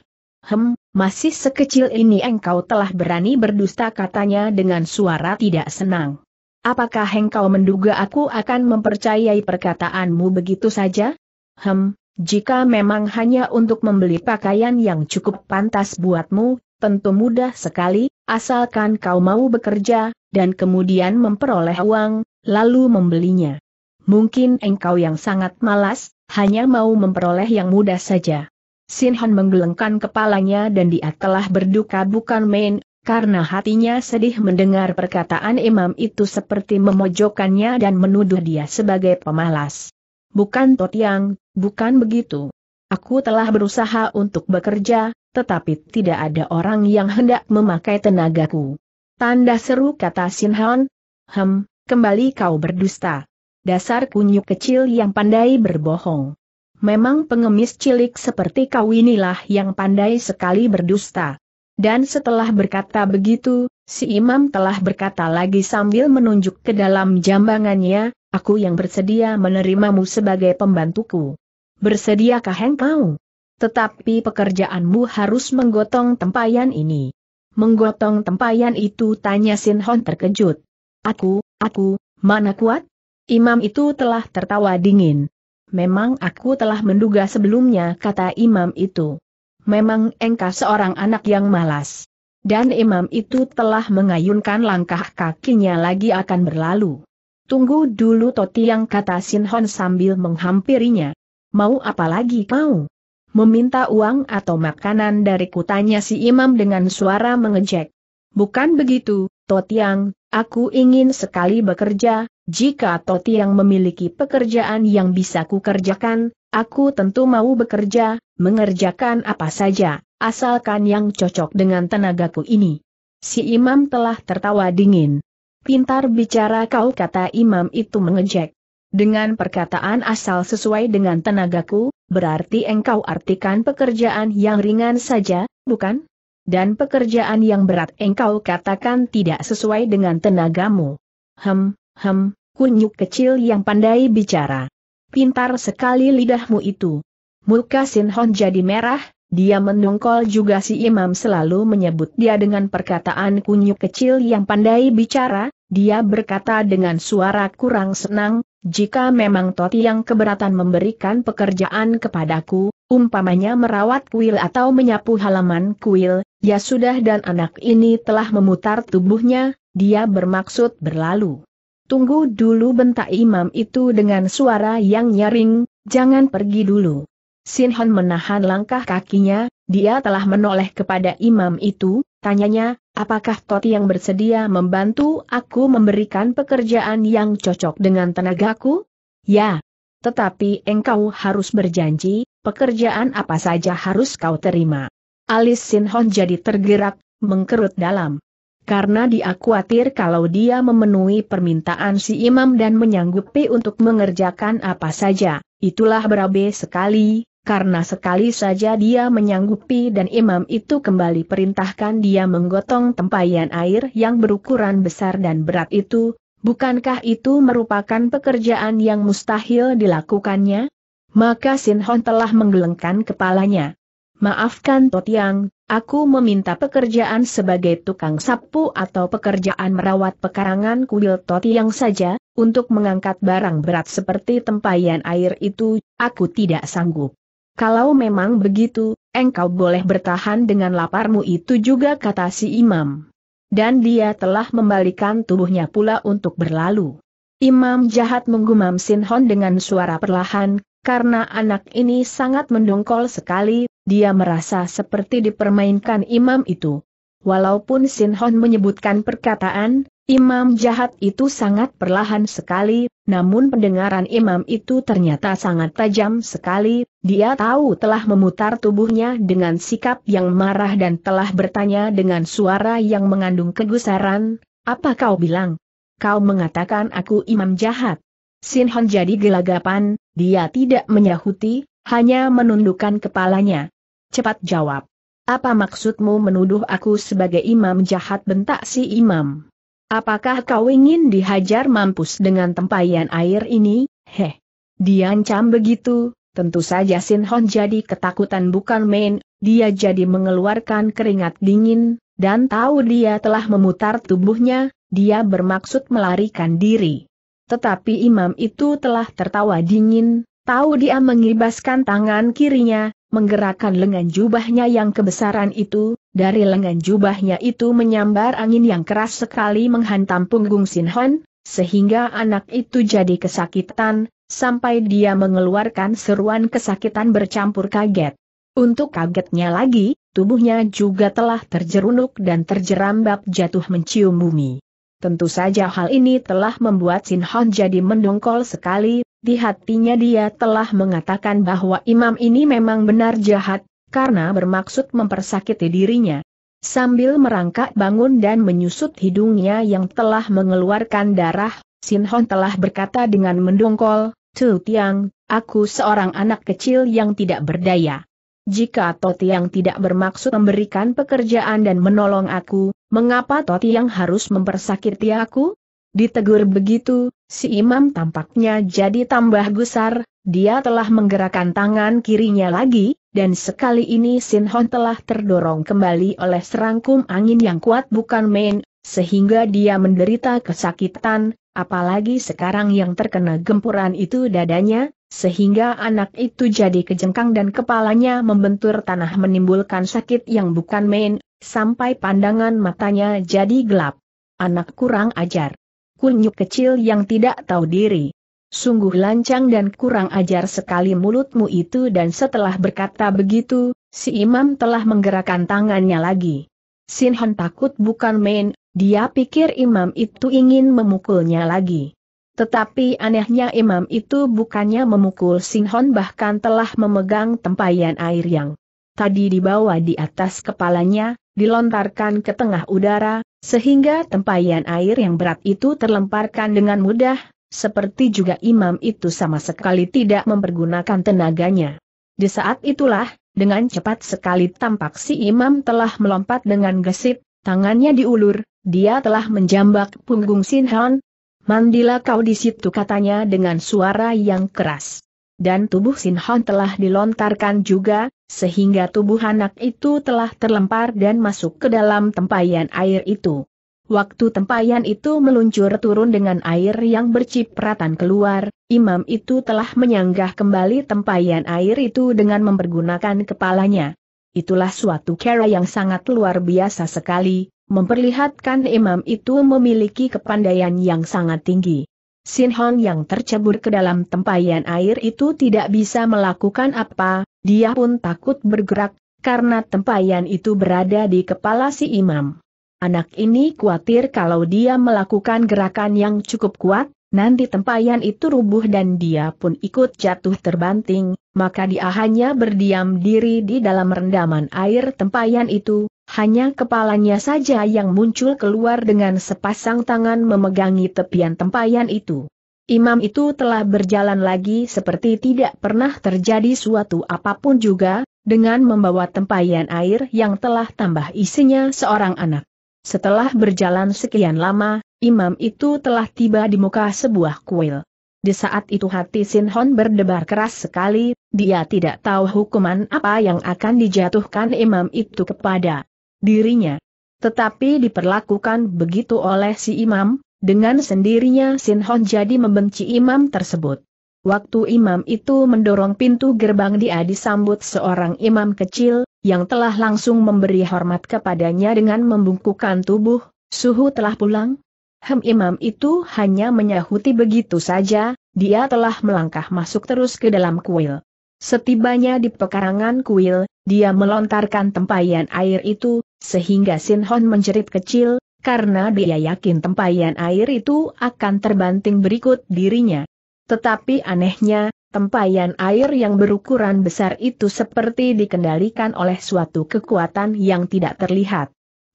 [SPEAKER 1] Hem, masih sekecil ini engkau telah berani berdusta katanya dengan suara tidak senang. Apakah engkau menduga aku akan mempercayai perkataanmu begitu saja? Hem, jika memang hanya untuk membeli pakaian yang cukup pantas buatmu, tentu mudah sekali, asalkan kau mau bekerja, dan kemudian memperoleh uang, lalu membelinya. Mungkin engkau yang sangat malas, hanya mau memperoleh yang mudah saja. Sinhan menggelengkan kepalanya dan dia telah berduka bukan main, karena hatinya sedih mendengar perkataan imam itu seperti memojokkannya dan menuduh dia sebagai pemalas. Bukan Totiang, bukan begitu. Aku telah berusaha untuk bekerja, tetapi tidak ada orang yang hendak memakai tenagaku. Tanda seru kata Sin Sinhan. Hem, kembali kau berdusta. Dasar kunyuk kecil yang pandai berbohong. Memang pengemis cilik seperti kau inilah yang pandai sekali berdusta. Dan setelah berkata begitu, si imam telah berkata lagi sambil menunjuk ke dalam jambangannya, aku yang bersedia menerimamu sebagai pembantuku. Bersediakah engkau? Tetapi pekerjaanmu harus menggotong tempayan ini. Menggotong tempayan itu tanya Sin Hon terkejut. Aku, aku, mana kuat? Imam itu telah tertawa dingin. Memang aku telah menduga sebelumnya kata imam itu. Memang engkau seorang anak yang malas. Dan imam itu telah mengayunkan langkah kakinya lagi akan berlalu. Tunggu dulu Toti yang kata Sin Hon sambil menghampirinya. Mau apa lagi kau? Meminta uang atau makanan dari kutanya si imam dengan suara mengejek. Bukan begitu, Totiang, aku ingin sekali bekerja, jika Totiang memiliki pekerjaan yang bisa kukerjakan, aku tentu mau bekerja, mengerjakan apa saja, asalkan yang cocok dengan tenagaku ini. Si imam telah tertawa dingin. Pintar bicara kau kata imam itu mengejek. Dengan perkataan asal sesuai dengan tenagaku, berarti engkau artikan pekerjaan yang ringan saja, bukan? Dan pekerjaan yang berat engkau katakan tidak sesuai dengan tenagamu. Hem, hem, kunyuk kecil yang pandai bicara. Pintar sekali lidahmu itu. Muka Sin Hon jadi merah, dia menungkol juga si imam selalu menyebut dia dengan perkataan kunyuk kecil yang pandai bicara, dia berkata dengan suara kurang senang, jika memang Toti yang keberatan memberikan pekerjaan kepadaku, umpamanya merawat kuil atau menyapu halaman kuil, ya sudah dan anak ini telah memutar tubuhnya, dia bermaksud berlalu. Tunggu dulu bentak imam itu dengan suara yang nyaring, jangan pergi dulu. Sin Hon menahan langkah kakinya, dia telah menoleh kepada imam itu, tanyanya, apakah Toti yang bersedia membantu aku memberikan pekerjaan yang cocok dengan tenagaku? Ya. Tetapi engkau harus berjanji, pekerjaan apa saja harus kau terima. Alis Sin Hon jadi tergerak, mengkerut dalam. Karena dia khawatir kalau dia memenuhi permintaan si imam dan menyanggupi untuk mengerjakan apa saja, itulah berabe sekali, karena sekali saja dia menyanggupi dan imam itu kembali perintahkan dia menggotong tempayan air yang berukuran besar dan berat itu, bukankah itu merupakan pekerjaan yang mustahil dilakukannya? Maka Sin telah menggelengkan kepalanya. Maafkan Totiang, aku meminta pekerjaan sebagai tukang sapu atau pekerjaan merawat pekarangan kuil Totiang saja, untuk mengangkat barang berat seperti tempayan air itu, aku tidak sanggup. Kalau memang begitu, engkau boleh bertahan dengan laparmu itu juga kata si imam. Dan dia telah membalikan tubuhnya pula untuk berlalu. Imam jahat menggumam Sinhon dengan suara perlahan, karena anak ini sangat mendongkol sekali, dia merasa seperti dipermainkan imam itu. Walaupun Sinhon menyebutkan perkataan, Imam jahat itu sangat perlahan sekali, namun pendengaran imam itu ternyata sangat tajam sekali, dia tahu telah memutar tubuhnya dengan sikap yang marah dan telah bertanya dengan suara yang mengandung kegusaran, apa kau bilang? Kau mengatakan aku imam jahat. Sinhon jadi gelagapan, dia tidak menyahuti, hanya menundukkan kepalanya. Cepat jawab. Apa maksudmu menuduh aku sebagai imam jahat bentak si imam? Apakah kau ingin dihajar mampus dengan tempayan air ini, heh? Diancam begitu, tentu saja Sin Hon jadi ketakutan bukan main, dia jadi mengeluarkan keringat dingin, dan tahu dia telah memutar tubuhnya, dia bermaksud melarikan diri. Tetapi imam itu telah tertawa dingin, tahu dia mengibaskan tangan kirinya, menggerakkan lengan jubahnya yang kebesaran itu, dari lengan jubahnya itu menyambar angin yang keras sekali menghantam punggung Sinhon, sehingga anak itu jadi kesakitan, sampai dia mengeluarkan seruan kesakitan bercampur kaget. Untuk kagetnya lagi, tubuhnya juga telah terjerunuk dan terjerambab jatuh mencium bumi. Tentu saja hal ini telah membuat Sin jadi mendongkol sekali, di hatinya dia telah mengatakan bahwa imam ini memang benar jahat, karena bermaksud mempersakiti dirinya. Sambil merangkak bangun dan menyusut hidungnya yang telah mengeluarkan darah, Sin telah berkata dengan mendongkol, Tu Tiang, aku seorang anak kecil yang tidak berdaya. Jika Toti tidak bermaksud memberikan pekerjaan dan menolong aku, mengapa Toti harus mempersakiti aku? Ditegur begitu, si imam tampaknya jadi tambah gusar, dia telah menggerakkan tangan kirinya lagi, dan sekali ini Sin Hon telah terdorong kembali oleh serangkum angin yang kuat bukan main, sehingga dia menderita kesakitan, apalagi sekarang yang terkena gempuran itu dadanya, sehingga anak itu jadi kejengkang dan kepalanya membentur tanah menimbulkan sakit yang bukan main, sampai pandangan matanya jadi gelap. Anak kurang ajar kunyuk kecil yang tidak tahu diri. Sungguh lancang dan kurang ajar sekali mulutmu itu dan setelah berkata begitu, si imam telah menggerakkan tangannya lagi. Sinhon takut bukan main, dia pikir imam itu ingin memukulnya lagi. Tetapi anehnya imam itu bukannya memukul Sinhon bahkan telah memegang tempayan air yang tadi dibawa di atas kepalanya, dilontarkan ke tengah udara, sehingga tempayan air yang berat itu terlemparkan dengan mudah, seperti juga imam itu sama sekali tidak mempergunakan tenaganya. Di saat itulah, dengan cepat sekali tampak si imam telah melompat dengan gesit, tangannya diulur, dia telah menjambak punggung Sin Sinhan. Mandilah kau di situ katanya dengan suara yang keras. Dan tubuh Sin Sinhan telah dilontarkan juga, sehingga tubuh anak itu telah terlempar dan masuk ke dalam tempayan air itu. Waktu tempayan itu meluncur turun dengan air yang bercipratan keluar, imam itu telah menyanggah kembali tempayan air itu dengan mempergunakan kepalanya. Itulah suatu cara yang sangat luar biasa sekali, memperlihatkan imam itu memiliki kepandaian yang sangat tinggi. Sin Hong yang tercebur ke dalam tempayan air itu tidak bisa melakukan apa, dia pun takut bergerak, karena tempayan itu berada di kepala si imam. Anak ini khawatir kalau dia melakukan gerakan yang cukup kuat, nanti tempayan itu rubuh dan dia pun ikut jatuh terbanting, maka dia hanya berdiam diri di dalam rendaman air tempayan itu, hanya kepalanya saja yang muncul keluar dengan sepasang tangan memegangi tepian tempayan itu. Imam itu telah berjalan lagi seperti tidak pernah terjadi suatu apapun juga, dengan membawa tempayan air yang telah tambah isinya seorang anak. Setelah berjalan sekian lama, imam itu telah tiba di muka sebuah kuil. Di saat itu hati Sinhon berdebar keras sekali, dia tidak tahu hukuman apa yang akan dijatuhkan imam itu kepada dirinya. Tetapi diperlakukan begitu oleh si imam, dengan sendirinya Sin Hon jadi membenci imam tersebut. Waktu imam itu mendorong pintu gerbang dia disambut seorang imam kecil, yang telah langsung memberi hormat kepadanya dengan membungkukkan tubuh, suhu telah pulang. Hem imam itu hanya menyahuti begitu saja, dia telah melangkah masuk terus ke dalam kuil. Setibanya di pekarangan kuil, dia melontarkan tempayan air itu, sehingga Sin Hon menjerit kecil, karena dia yakin tempayan air itu akan terbanting berikut dirinya. Tetapi anehnya, tempayan air yang berukuran besar itu seperti dikendalikan oleh suatu kekuatan yang tidak terlihat.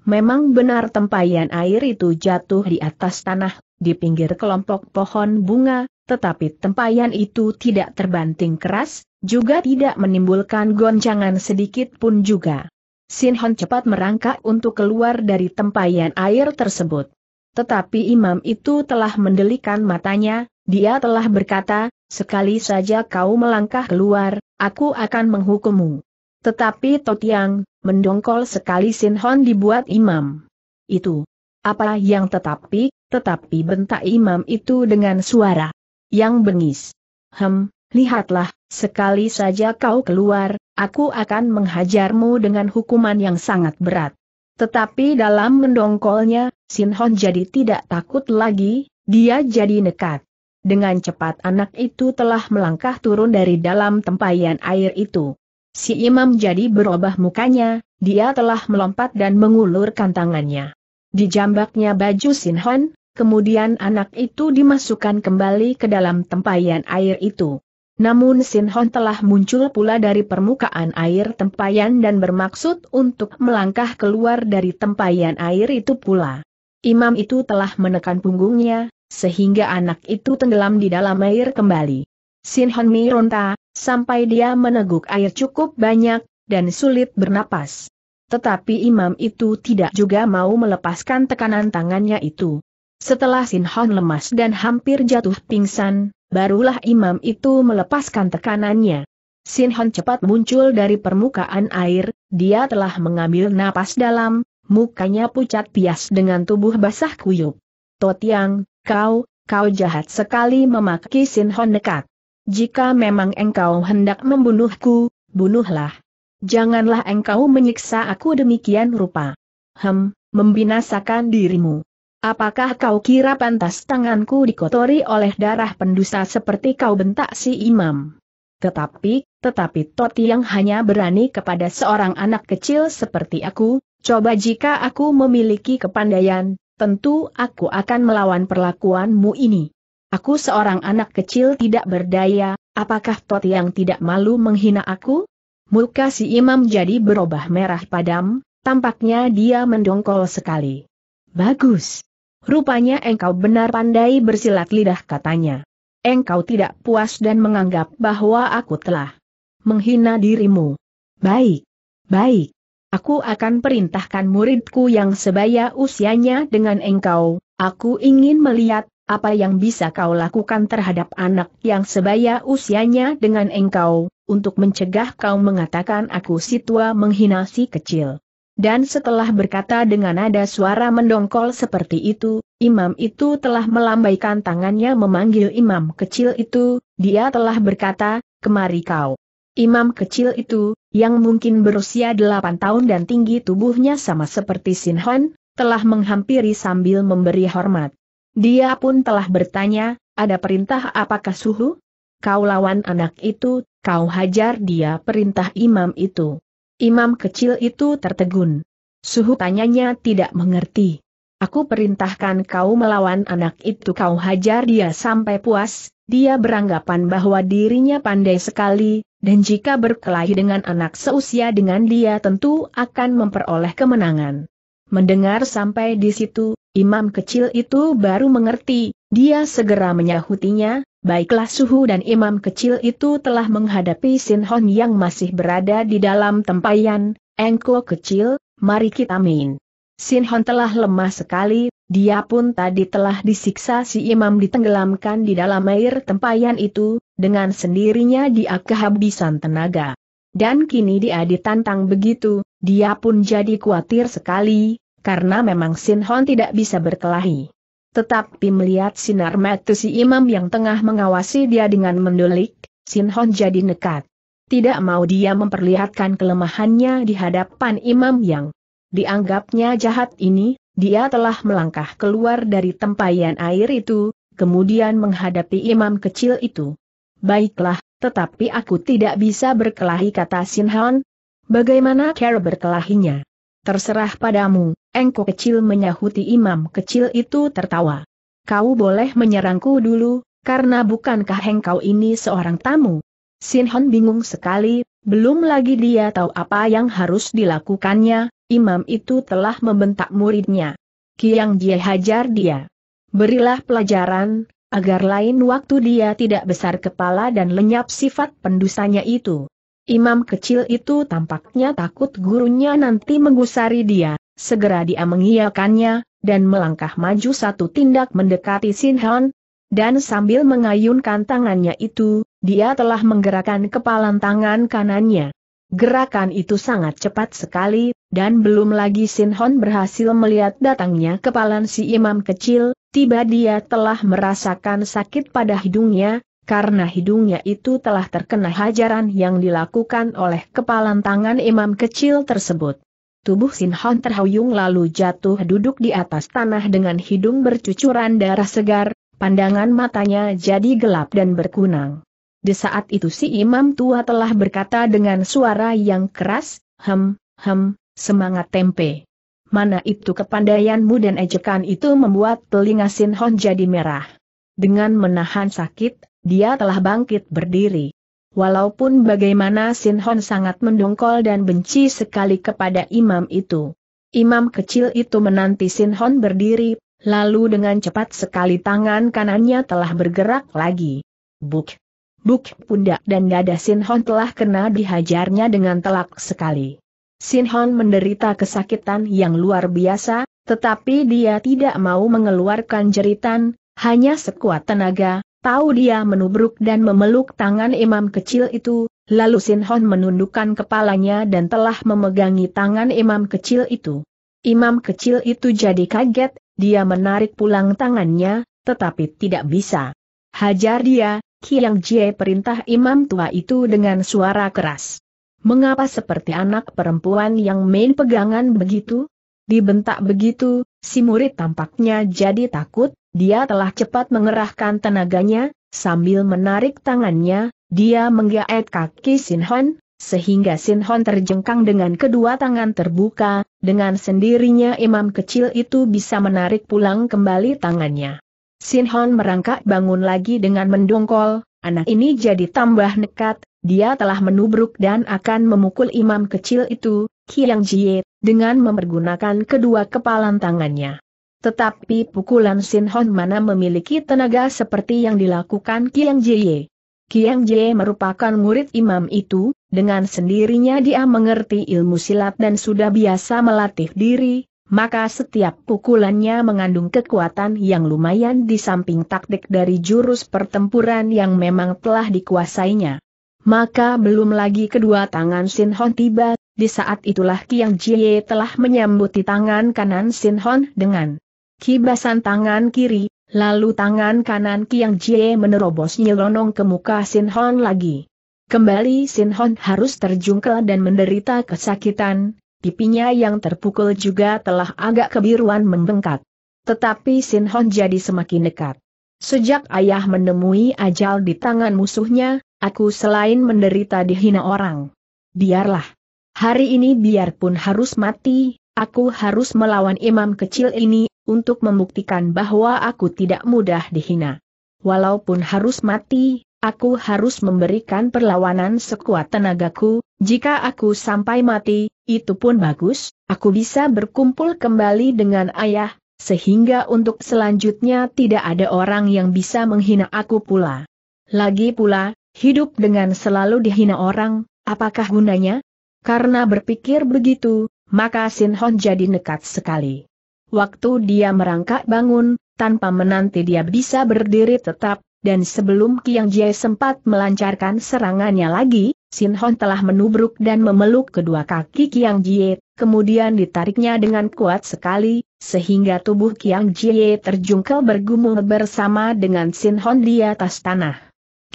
[SPEAKER 1] Memang benar tempayan air itu jatuh di atas tanah, di pinggir kelompok pohon bunga, tetapi tempayan itu tidak terbanting keras, juga tidak menimbulkan goncangan sedikit pun juga. Sin Hon cepat merangkak untuk keluar dari tempayan air tersebut. Tetapi imam itu telah mendelikan matanya, dia telah berkata, sekali saja kau melangkah keluar, aku akan menghukummu. Tetapi Totiang, mendongkol sekali Sin Hon dibuat imam. Itu. Apa yang tetapi, tetapi bentak imam itu dengan suara yang bengis. Hem, lihatlah, Sekali saja kau keluar, aku akan menghajarmu dengan hukuman yang sangat berat. Tetapi dalam mendongkolnya, sin Sinhon jadi tidak takut lagi, dia jadi nekat. Dengan cepat anak itu telah melangkah turun dari dalam tempayan air itu. Si imam jadi berubah mukanya, dia telah melompat dan mengulurkan tangannya. Di jambaknya baju sin Sinhon, kemudian anak itu dimasukkan kembali ke dalam tempayan air itu. Namun Sin Hon telah muncul pula dari permukaan air tempayan dan bermaksud untuk melangkah keluar dari tempayan air itu pula. Imam itu telah menekan punggungnya, sehingga anak itu tenggelam di dalam air kembali. Sin Hon meronta, sampai dia meneguk air cukup banyak, dan sulit bernapas. Tetapi imam itu tidak juga mau melepaskan tekanan tangannya itu. Setelah Sin Hon lemas dan hampir jatuh pingsan, barulah imam itu melepaskan tekanannya. Sin Hon cepat muncul dari permukaan air, dia telah mengambil napas dalam, mukanya pucat pias dengan tubuh basah kuyup. Totiang, kau, kau jahat sekali memaki Sin Hon dekat. Jika memang engkau hendak membunuhku, bunuhlah. Janganlah engkau menyiksa aku demikian rupa. Hem, membinasakan dirimu. Apakah kau kira pantas tanganku dikotori oleh darah pendusta seperti kau bentak si imam? Tetapi, tetapi Toti yang hanya berani kepada seorang anak kecil seperti aku, coba jika aku memiliki kepandaian, tentu aku akan melawan perlakuanmu ini. Aku seorang anak kecil tidak berdaya, apakah Toti yang tidak malu menghina aku? Muka si imam jadi berubah merah padam, tampaknya dia mendongkol sekali. Bagus, Rupanya engkau benar pandai bersilat lidah katanya. Engkau tidak puas dan menganggap bahwa aku telah menghina dirimu. Baik, baik. Aku akan perintahkan muridku yang sebaya usianya dengan engkau. Aku ingin melihat apa yang bisa kau lakukan terhadap anak yang sebaya usianya dengan engkau, untuk mencegah kau mengatakan aku si tua menghina si kecil. Dan setelah berkata dengan nada suara mendongkol seperti itu, imam itu telah melambaikan tangannya memanggil imam kecil itu, dia telah berkata, kemari kau. Imam kecil itu, yang mungkin berusia delapan tahun dan tinggi tubuhnya sama seperti Sinhon, telah menghampiri sambil memberi hormat. Dia pun telah bertanya, ada perintah apakah suhu? Kau lawan anak itu, kau hajar dia perintah imam itu. Imam kecil itu tertegun. Suhu tanyanya tidak mengerti. Aku perintahkan kau melawan anak itu kau hajar dia sampai puas, dia beranggapan bahwa dirinya pandai sekali, dan jika berkelahi dengan anak seusia dengan dia tentu akan memperoleh kemenangan. Mendengar sampai di situ, imam kecil itu baru mengerti, dia segera menyahutinya, Baiklah suhu dan imam kecil itu telah menghadapi Sin Hon yang masih berada di dalam tempayan, engko kecil, mari kita main. Sin Hon telah lemah sekali, dia pun tadi telah disiksa si imam ditenggelamkan di dalam air tempayan itu, dengan sendirinya dia kehabisan tenaga. Dan kini dia ditantang begitu, dia pun jadi khawatir sekali, karena memang Sin Hon tidak bisa berkelahi. Tetapi melihat sinar mata si imam yang tengah mengawasi dia dengan mendulik, Sin Hon jadi nekat. Tidak mau dia memperlihatkan kelemahannya di hadapan imam yang dianggapnya jahat ini, dia telah melangkah keluar dari tempayan air itu, kemudian menghadapi imam kecil itu. Baiklah, tetapi aku tidak bisa berkelahi kata Hon. Bagaimana cara berkelahinya? Terserah padamu, Engko kecil menyahuti imam kecil itu tertawa. Kau boleh menyerangku dulu, karena bukankah engkau ini seorang tamu? Sinhon bingung sekali, belum lagi dia tahu apa yang harus dilakukannya, imam itu telah membentak muridnya. Kiang Jie hajar dia. Berilah pelajaran, agar lain waktu dia tidak besar kepala dan lenyap sifat pendusanya itu. Imam kecil itu tampaknya takut gurunya nanti menggusari dia. Segera dia mengiyakannya, dan melangkah maju satu tindak mendekati Sinhan, dan sambil mengayunkan tangannya itu, dia telah menggerakkan kepalan tangan kanannya. Gerakan itu sangat cepat sekali, dan belum lagi Hon berhasil melihat datangnya kepalan si imam kecil, tiba dia telah merasakan sakit pada hidungnya, karena hidungnya itu telah terkena hajaran yang dilakukan oleh kepalan tangan imam kecil tersebut. Tubuh sin Hon terhuyung lalu jatuh duduk di atas tanah dengan hidung bercucuran darah segar, pandangan matanya jadi gelap dan berkunang. Di saat itu si imam tua telah berkata dengan suara yang keras, Hem, hem, semangat tempe. Mana itu kepandaianmu dan ejekan itu membuat telinga sin Hon jadi merah. Dengan menahan sakit, dia telah bangkit berdiri walaupun bagaimana Sin Hon sangat mendongkol dan benci sekali kepada imam itu. Imam kecil itu menanti Sin Hon berdiri, lalu dengan cepat sekali tangan kanannya telah bergerak lagi. Buk! Buk pundak dan dada Hon telah kena dihajarnya dengan telak sekali. Sin Hon menderita kesakitan yang luar biasa, tetapi dia tidak mau mengeluarkan jeritan, hanya sekuat tenaga, Tahu dia menubruk dan memeluk tangan imam kecil itu, lalu Sin Hon menundukkan kepalanya dan telah memegangi tangan imam kecil itu. Imam kecil itu jadi kaget, dia menarik pulang tangannya, tetapi tidak bisa. Hajar dia, Kiang Jie perintah imam tua itu dengan suara keras. Mengapa seperti anak perempuan yang main pegangan begitu? Dibentak begitu, si murid tampaknya jadi takut, dia telah cepat mengerahkan tenaganya, sambil menarik tangannya, dia menggaet kaki sin Sinhon, sehingga sin Sinhon terjengkang dengan kedua tangan terbuka, dengan sendirinya imam kecil itu bisa menarik pulang kembali tangannya. sin Sinhon merangkak bangun lagi dengan mendongkol, anak ini jadi tambah nekat, dia telah menubruk dan akan memukul imam kecil itu, Kiang Jie, dengan mempergunakan kedua kepalan tangannya. Tetapi pukulan Sin Hon mana memiliki tenaga seperti yang dilakukan Kiang Jie. Kiang Jie merupakan murid imam itu, dengan sendirinya dia mengerti ilmu silat dan sudah biasa melatih diri, maka setiap pukulannya mengandung kekuatan yang lumayan di samping taktik dari jurus pertempuran yang memang telah dikuasainya. Maka belum lagi kedua tangan Sin Hon tiba, di saat itulah Kiang Jie telah menyambuti tangan kanan Sin Hon dengan Kibasan tangan kiri, lalu tangan kanan Kiang Jie menerobos nyelonong ke muka Sin Hon lagi. Kembali Sin Hon harus terjungkel dan menderita kesakitan, pipinya yang terpukul juga telah agak kebiruan membengkak. Tetapi Sin Hon jadi semakin dekat. Sejak ayah menemui ajal di tangan musuhnya, aku selain menderita dihina orang. Biarlah. Hari ini biarpun harus mati, Aku harus melawan imam kecil ini, untuk membuktikan bahwa aku tidak mudah dihina. Walaupun harus mati, aku harus memberikan perlawanan sekuat tenagaku, jika aku sampai mati, itu pun bagus, aku bisa berkumpul kembali dengan ayah, sehingga untuk selanjutnya tidak ada orang yang bisa menghina aku pula. Lagi pula, hidup dengan selalu dihina orang, apakah gunanya? Karena berpikir begitu, maka Sin Hon jadi nekat sekali. Waktu dia merangkak bangun, tanpa menanti dia bisa berdiri tetap, dan sebelum Kiang Jie sempat melancarkan serangannya lagi, Sin Hon telah menubruk dan memeluk kedua kaki Kiang Jie, kemudian ditariknya dengan kuat sekali, sehingga tubuh Kiang Jie terjungkel bergumul bersama dengan Sin Hon di atas tanah.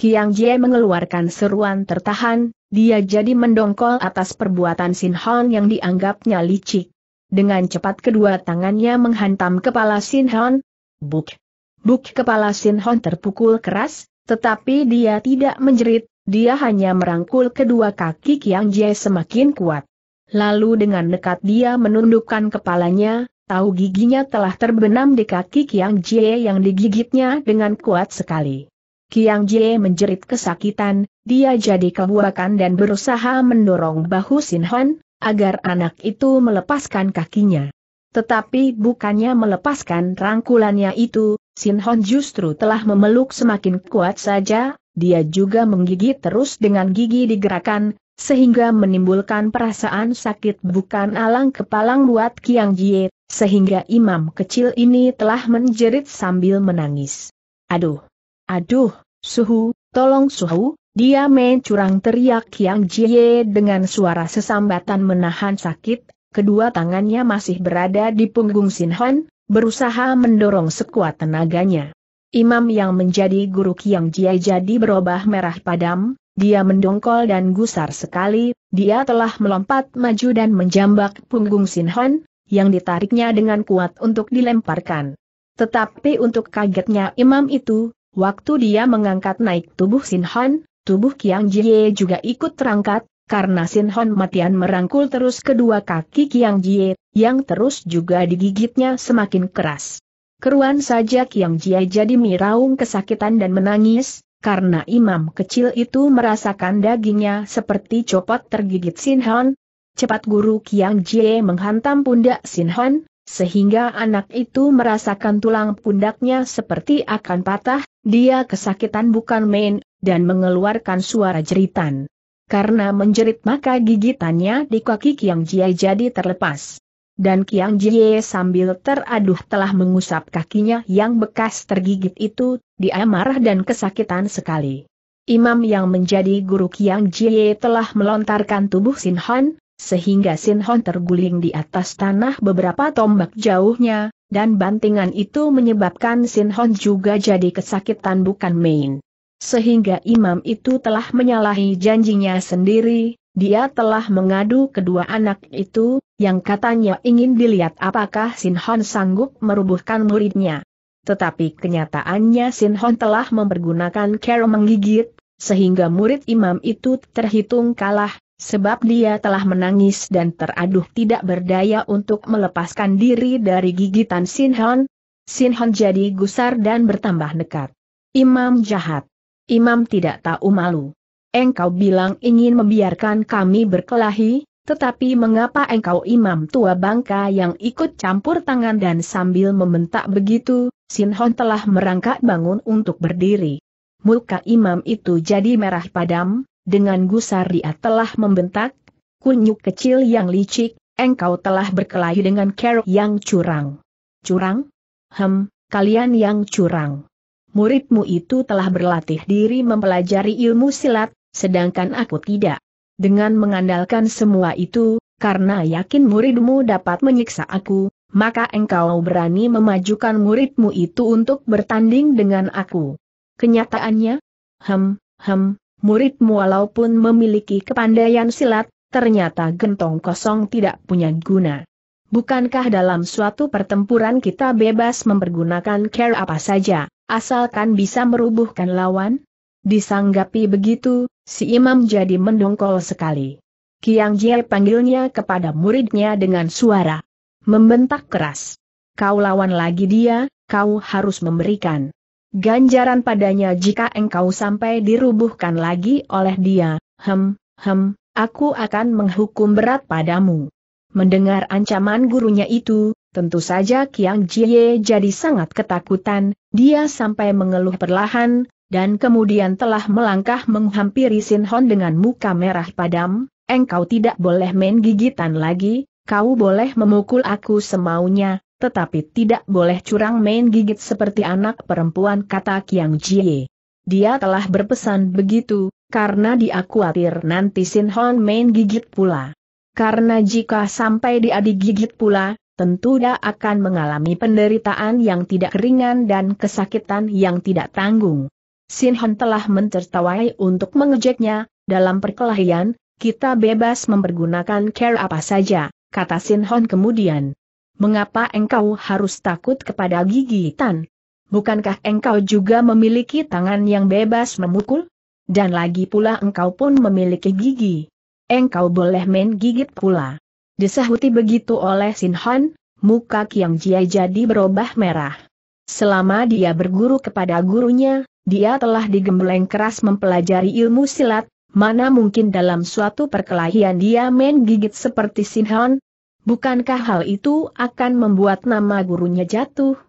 [SPEAKER 1] Kiang Jie mengeluarkan seruan tertahan, dia jadi mendongkol atas perbuatan Sin Hon yang dianggapnya licik. Dengan cepat kedua tangannya menghantam kepala Sin Hon. Buk! Buk kepala Sin Hon terpukul keras, tetapi dia tidak menjerit, dia hanya merangkul kedua kaki Kiang Jie semakin kuat. Lalu dengan dekat dia menundukkan kepalanya, tahu giginya telah terbenam di kaki Kiang Jie yang digigitnya dengan kuat sekali. Kiang Jie menjerit kesakitan, dia jadi kebuakan dan berusaha mendorong bahu Sinhan, agar anak itu melepaskan kakinya. Tetapi bukannya melepaskan rangkulannya itu, Sinhon justru telah memeluk semakin kuat saja, dia juga menggigit terus dengan gigi digerakkan, sehingga menimbulkan perasaan sakit bukan alang kepalang buat Kiang Jie, sehingga imam kecil ini telah menjerit sambil menangis. Aduh! Aduh! Suhu, tolong suhu, dia mencurang teriak Yang Jie dengan suara sesambatan menahan sakit, kedua tangannya masih berada di punggung Sin Hon, berusaha mendorong sekuat tenaganya. Imam yang menjadi guru Yang Jie jadi berubah merah padam, dia mendongkol dan gusar sekali, dia telah melompat maju dan menjambak punggung Sin Hon, yang ditariknya dengan kuat untuk dilemparkan. Tetapi untuk kagetnya imam itu, waktu dia mengangkat naik tubuh Sin Hon, tubuh Kiang Jie juga ikut terangkat, karena Sin Hon Matian merangkul terus kedua kaki Kiang Jie, yang terus juga digigitnya semakin keras. Keruan saja Kiang Jie jadi miraung kesakitan dan menangis, karena imam kecil itu merasakan dagingnya seperti copot tergigit Sin Hon. Cepat guru Kiang Jie menghantam pundak Sin Hon, sehingga anak itu merasakan tulang pundaknya seperti akan patah, dia kesakitan bukan main, dan mengeluarkan suara jeritan. Karena menjerit maka gigitannya di kaki Kiang Jie jadi terlepas. Dan Kiang Jie sambil teraduh telah mengusap kakinya yang bekas tergigit itu, dia marah dan kesakitan sekali. Imam yang menjadi guru Kiang Jie telah melontarkan tubuh Sin Han, sehingga Sin Hon terguling di atas tanah beberapa tombak jauhnya, dan bantingan itu menyebabkan Sin Hon juga jadi kesakitan bukan main. Sehingga imam itu telah menyalahi janjinya sendiri, dia telah mengadu kedua anak itu, yang katanya ingin dilihat apakah Sin Sinhon sanggup merubuhkan muridnya. Tetapi kenyataannya Sin Sinhon telah mempergunakan kero menggigit, sehingga murid imam itu terhitung kalah, sebab dia telah menangis dan teraduh tidak berdaya untuk melepaskan diri dari gigitan Sin Sin Sinhon jadi gusar dan bertambah nekat. Imam jahat. Imam tidak tahu malu. Engkau bilang ingin membiarkan kami berkelahi, tetapi mengapa engkau imam tua bangka yang ikut campur tangan dan sambil membentak begitu, Sinhon telah merangkak bangun untuk berdiri. Muka imam itu jadi merah padam, dengan gusar dia telah membentak, kunyuk kecil yang licik, engkau telah berkelahi dengan kerok yang curang. Curang? Hem, kalian yang curang muridmu itu telah berlatih diri mempelajari ilmu silat, sedangkan aku tidak. Dengan mengandalkan semua itu, karena yakin muridmu dapat menyiksa aku, maka engkau berani memajukan muridmu itu untuk bertanding dengan aku. Kenyataannya, hem, hem, muridmu walaupun memiliki kepandaian silat, ternyata gentong kosong tidak punya guna. Bukankah dalam suatu pertempuran kita bebas mempergunakan care apa saja? asalkan bisa merubuhkan lawan? Disanggapi begitu, si imam jadi mendongkol sekali. Kiang Jie panggilnya kepada muridnya dengan suara membentak keras. Kau lawan lagi dia, kau harus memberikan ganjaran padanya jika engkau sampai dirubuhkan lagi oleh dia. Hem, hem, aku akan menghukum berat padamu. Mendengar ancaman gurunya itu, Tentu saja Kiang Jie jadi sangat ketakutan, dia sampai mengeluh perlahan, dan kemudian telah melangkah menghampiri Sin Hon dengan muka merah padam, engkau tidak boleh main gigitan lagi, kau boleh memukul aku semaunya, tetapi tidak boleh curang main gigit seperti anak perempuan kata Kiang Jie. Dia telah berpesan begitu, karena dia khawatir nanti Sin Hon main gigit pula. Karena jika sampai dia digigit pula, tentu dia akan mengalami penderitaan yang tidak ringan dan kesakitan yang tidak tanggung. Sinhan telah mencertawai untuk mengejeknya, dalam perkelahian, kita bebas mempergunakan care apa saja, kata Sinhan kemudian. Mengapa engkau harus takut kepada gigitan? Bukankah engkau juga memiliki tangan yang bebas memukul? Dan lagi pula engkau pun memiliki gigi. Engkau boleh main gigit pula. Disahuti begitu oleh Sin Han, muka Kiang Jia jadi berubah merah. Selama dia berguru kepada gurunya, dia telah digembleng keras mempelajari ilmu silat, mana mungkin dalam suatu perkelahian dia main gigit seperti Sin Han? Bukankah hal itu akan membuat nama gurunya jatuh?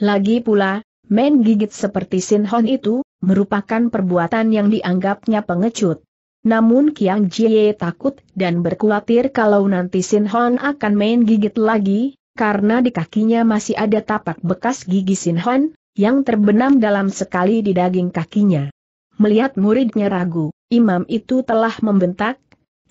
[SPEAKER 1] Lagi pula, main gigit seperti Sin Hon itu, merupakan perbuatan yang dianggapnya pengecut. Namun Kiang Jie takut dan berkhawatir kalau nanti Sin Hon akan main gigit lagi, karena di kakinya masih ada tapak bekas gigi Sin Hon, yang terbenam dalam sekali di daging kakinya. Melihat muridnya ragu, imam itu telah membentak,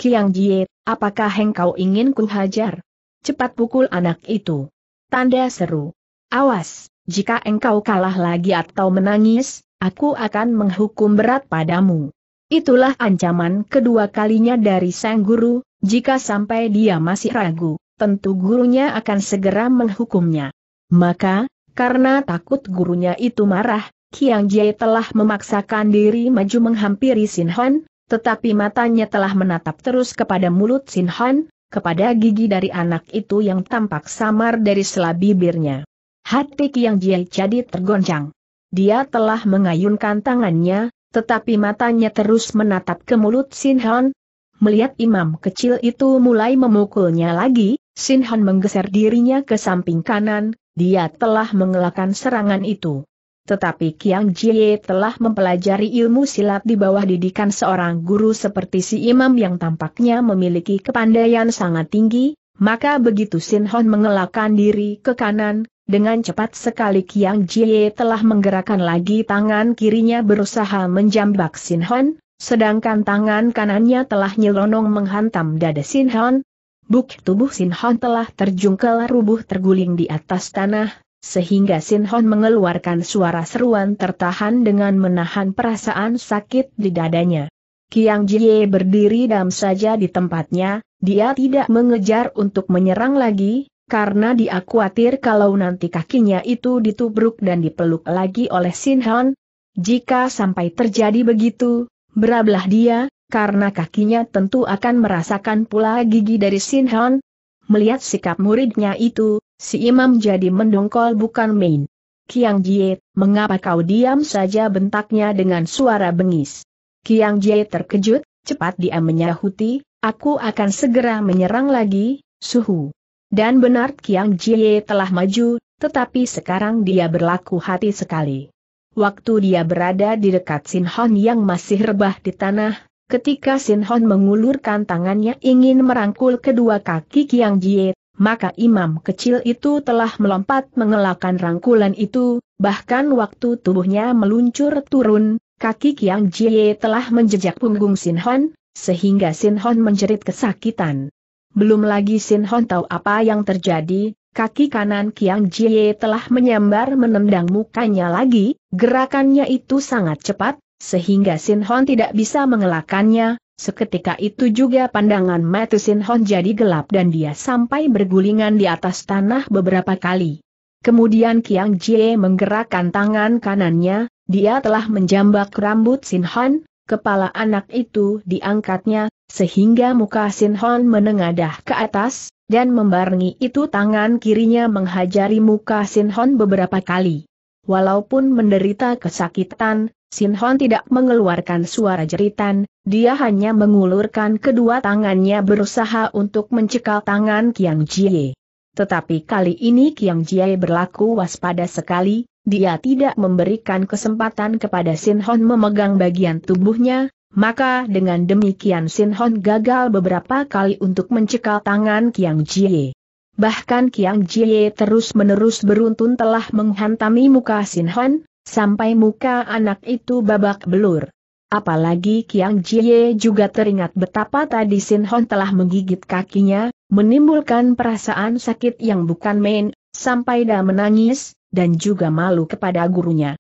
[SPEAKER 1] Kiang Jie, apakah engkau ingin kuhajar? Cepat pukul anak itu. Tanda seru. Awas, jika engkau kalah lagi atau menangis, aku akan menghukum berat padamu. Itulah ancaman kedua kalinya dari sang guru, jika sampai dia masih ragu, tentu gurunya akan segera menghukumnya. Maka, karena takut gurunya itu marah, Kiang Jie telah memaksakan diri maju menghampiri Sin Han, tetapi matanya telah menatap terus kepada mulut Sin Han, kepada gigi dari anak itu yang tampak samar dari sela bibirnya. Hati Kiang Jie jadi tergoncang. Dia telah mengayunkan tangannya, tetapi matanya terus menatap ke mulut Sinhan. Melihat imam kecil itu mulai memukulnya lagi, Sinhan menggeser dirinya ke samping kanan, dia telah mengelakkan serangan itu. Tetapi Kiang Jie telah mempelajari ilmu silat di bawah didikan seorang guru seperti si imam yang tampaknya memiliki kepandaian sangat tinggi, maka begitu Sin Hon mengelakkan diri ke kanan, dengan cepat sekali Kiang Jie telah menggerakkan lagi tangan kirinya berusaha menjambak Sin Hon, sedangkan tangan kanannya telah nyelonong menghantam dada Sin Hon. Buk tubuh Sin Hon telah terjungkel rubuh terguling di atas tanah, sehingga Sin Hon mengeluarkan suara seruan tertahan dengan menahan perasaan sakit di dadanya. Kiang Jie berdiri dam saja di tempatnya, dia tidak mengejar untuk menyerang lagi, karena dia khawatir kalau nanti kakinya itu ditubruk dan dipeluk lagi oleh Sinhan. Jika sampai terjadi begitu, berablah dia, karena kakinya tentu akan merasakan pula gigi dari Sinhan. Melihat sikap muridnya itu, si imam jadi mendongkol bukan main. Kiang Jie, mengapa kau diam saja bentaknya dengan suara bengis? Kiang Jie terkejut, cepat dia menyahuti, aku akan segera menyerang lagi, suhu. Dan benar Kiang Jie telah maju, tetapi sekarang dia berlaku hati sekali. Waktu dia berada di dekat Sin Hon yang masih rebah di tanah, ketika Sin Hon mengulurkan tangannya ingin merangkul kedua kaki Kiang Jie, maka imam kecil itu telah melompat mengelakkan rangkulan itu, bahkan waktu tubuhnya meluncur turun, kaki Kiang Jie telah menjejak punggung Sin Hon, sehingga Sin Hon menjerit kesakitan. Belum lagi Sin Hon tahu apa yang terjadi, kaki kanan Kiang Jie telah menyambar menendang mukanya lagi, gerakannya itu sangat cepat, sehingga Sin Hon tidak bisa mengelakannya, seketika itu juga pandangan mata Sin Hon jadi gelap dan dia sampai bergulingan di atas tanah beberapa kali. Kemudian Kiang Jie menggerakkan tangan kanannya, dia telah menjambak rambut Sin Hon, kepala anak itu diangkatnya, sehingga muka Sin Hon menengadah ke atas, dan membarengi itu tangan kirinya menghajari muka Sin Hon beberapa kali. Walaupun menderita kesakitan, Sin Hon tidak mengeluarkan suara jeritan, dia hanya mengulurkan kedua tangannya berusaha untuk mencekal tangan Kiang Jie. Tetapi kali ini Kiang Jie berlaku waspada sekali, dia tidak memberikan kesempatan kepada Sin Hon memegang bagian tubuhnya, maka dengan demikian Sin Hon gagal beberapa kali untuk mencekal tangan Kiang Jie. Bahkan Kiang Jie terus-menerus beruntun telah menghantami muka Sin Hon, sampai muka anak itu babak belur. Apalagi Kiang Jie juga teringat betapa tadi Sin Hon telah menggigit kakinya, menimbulkan perasaan sakit yang bukan main, sampai dia menangis, dan juga malu kepada gurunya.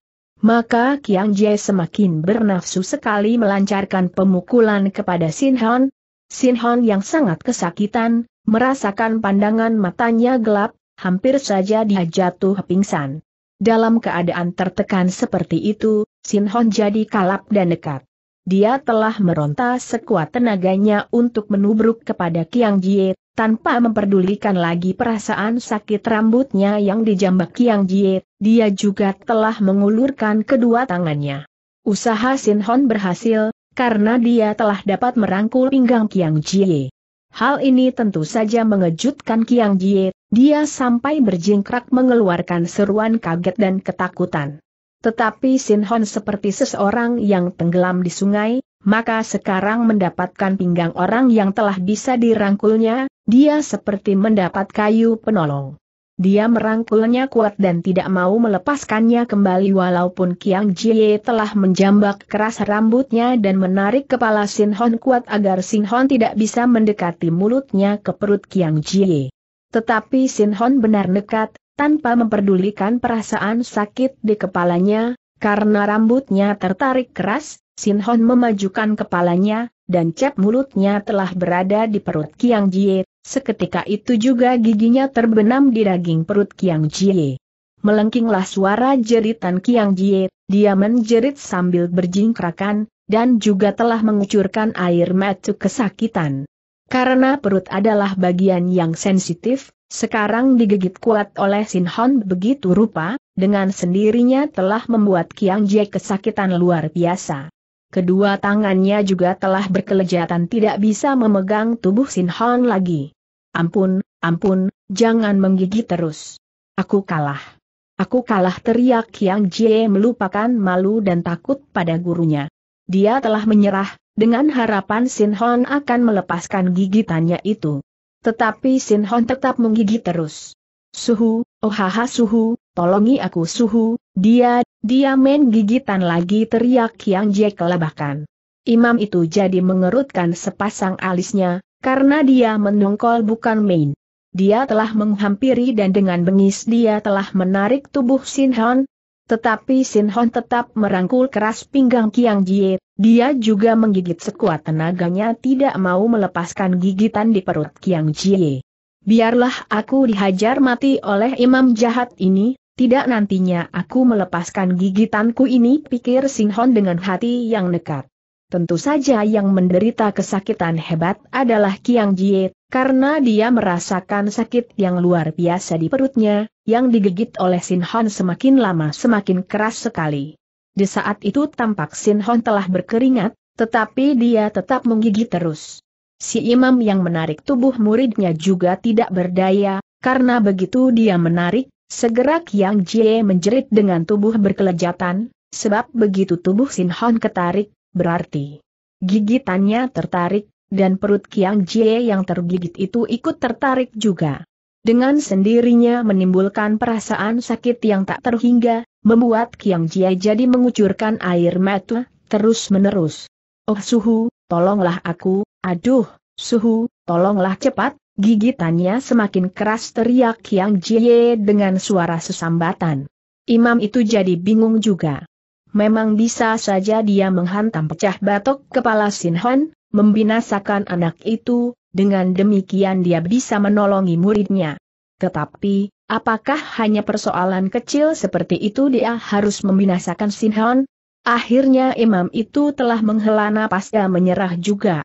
[SPEAKER 1] Maka Kiang Jie semakin bernafsu sekali melancarkan pemukulan kepada Sin Hon. Sin Hon yang sangat kesakitan, merasakan pandangan matanya gelap, hampir saja dia jatuh pingsan. Dalam keadaan tertekan seperti itu, Sin Hon jadi kalap dan dekat. Dia telah meronta sekuat tenaganya untuk menubruk kepada Kiang Jie, tanpa memperdulikan lagi perasaan sakit rambutnya yang dijambak Yang Jie, dia juga telah mengulurkan kedua tangannya. Usaha Sin Hon berhasil, karena dia telah dapat merangkul pinggang Kiang Jie. Hal ini tentu saja mengejutkan Kiang Jie, dia sampai berjingkrak mengeluarkan seruan kaget dan ketakutan. Tetapi Sin Hon seperti seseorang yang tenggelam di sungai, maka sekarang mendapatkan pinggang orang yang telah bisa dirangkulnya, dia seperti mendapat kayu penolong. Dia merangkulnya kuat dan tidak mau melepaskannya kembali walaupun Kiang Jie telah menjambak keras rambutnya dan menarik kepala Sin Hon kuat agar Sin Hon tidak bisa mendekati mulutnya ke perut Kiang Jie. Tetapi Sin Hon benar nekat, tanpa memperdulikan perasaan sakit di kepalanya, karena rambutnya tertarik keras, Sin Hon memajukan kepalanya, dan cap mulutnya telah berada di perut Kiang Jie Seketika itu juga giginya terbenam di daging perut Kiang Jie. Melengkinglah suara jeritan Kiang Jie, dia menjerit sambil berjingkrakan, dan juga telah mengucurkan air mata kesakitan. Karena perut adalah bagian yang sensitif, sekarang digigit kuat oleh Sin Hon begitu rupa, dengan sendirinya telah membuat Kiang Jie kesakitan luar biasa. Kedua tangannya juga telah berkelejatan tidak bisa memegang tubuh Sin Hon lagi. Ampun, ampun, jangan menggigit terus. Aku kalah. Aku kalah teriak Yang Jie melupakan malu dan takut pada gurunya. Dia telah menyerah, dengan harapan Sin Hon akan melepaskan gigitannya itu. Tetapi Sin Hon tetap menggigit terus. Suhu, ohaha suhu, tolongi aku suhu, dia, dia main gigitan lagi teriak Yang Jie kelabakan. Imam itu jadi mengerutkan sepasang alisnya, karena dia menungkol bukan main. Dia telah menghampiri dan dengan bengis dia telah menarik tubuh Sin Sinhon. Tetapi Sin Sinhon tetap merangkul keras pinggang Kiang Jie, dia juga menggigit sekuat tenaganya tidak mau melepaskan gigitan di perut Kiang Jie. Biarlah aku dihajar mati oleh imam jahat ini, tidak nantinya aku melepaskan gigitanku ini pikir Sinhon dengan hati yang nekat. Tentu saja yang menderita kesakitan hebat adalah Kiang Jie, karena dia merasakan sakit yang luar biasa di perutnya, yang digigit oleh Sinhon semakin lama semakin keras sekali. Di saat itu tampak Sinhon telah berkeringat, tetapi dia tetap menggigit terus. Si imam yang menarik tubuh muridnya juga tidak berdaya, karena begitu dia menarik, Segera Kiang Jie menjerit dengan tubuh berkelejatan, sebab begitu tubuh Sin Hon ketarik, berarti gigitannya tertarik, dan perut Kiang Jie yang tergigit itu ikut tertarik juga. Dengan sendirinya menimbulkan perasaan sakit yang tak terhingga, membuat Kiang Jie jadi mengucurkan air mata, terus-menerus. Oh suhu, tolonglah aku, aduh, suhu, tolonglah cepat, Gigitannya semakin keras teriak Yang Jie dengan suara sesambatan. Imam itu jadi bingung juga. Memang bisa saja dia menghantam pecah batok kepala Sin Hon, membinasakan anak itu, dengan demikian dia bisa menolongi muridnya. Tetapi, apakah hanya persoalan kecil seperti itu dia harus membinasakan Sin Hon? Akhirnya imam itu telah menghela napas dan menyerah juga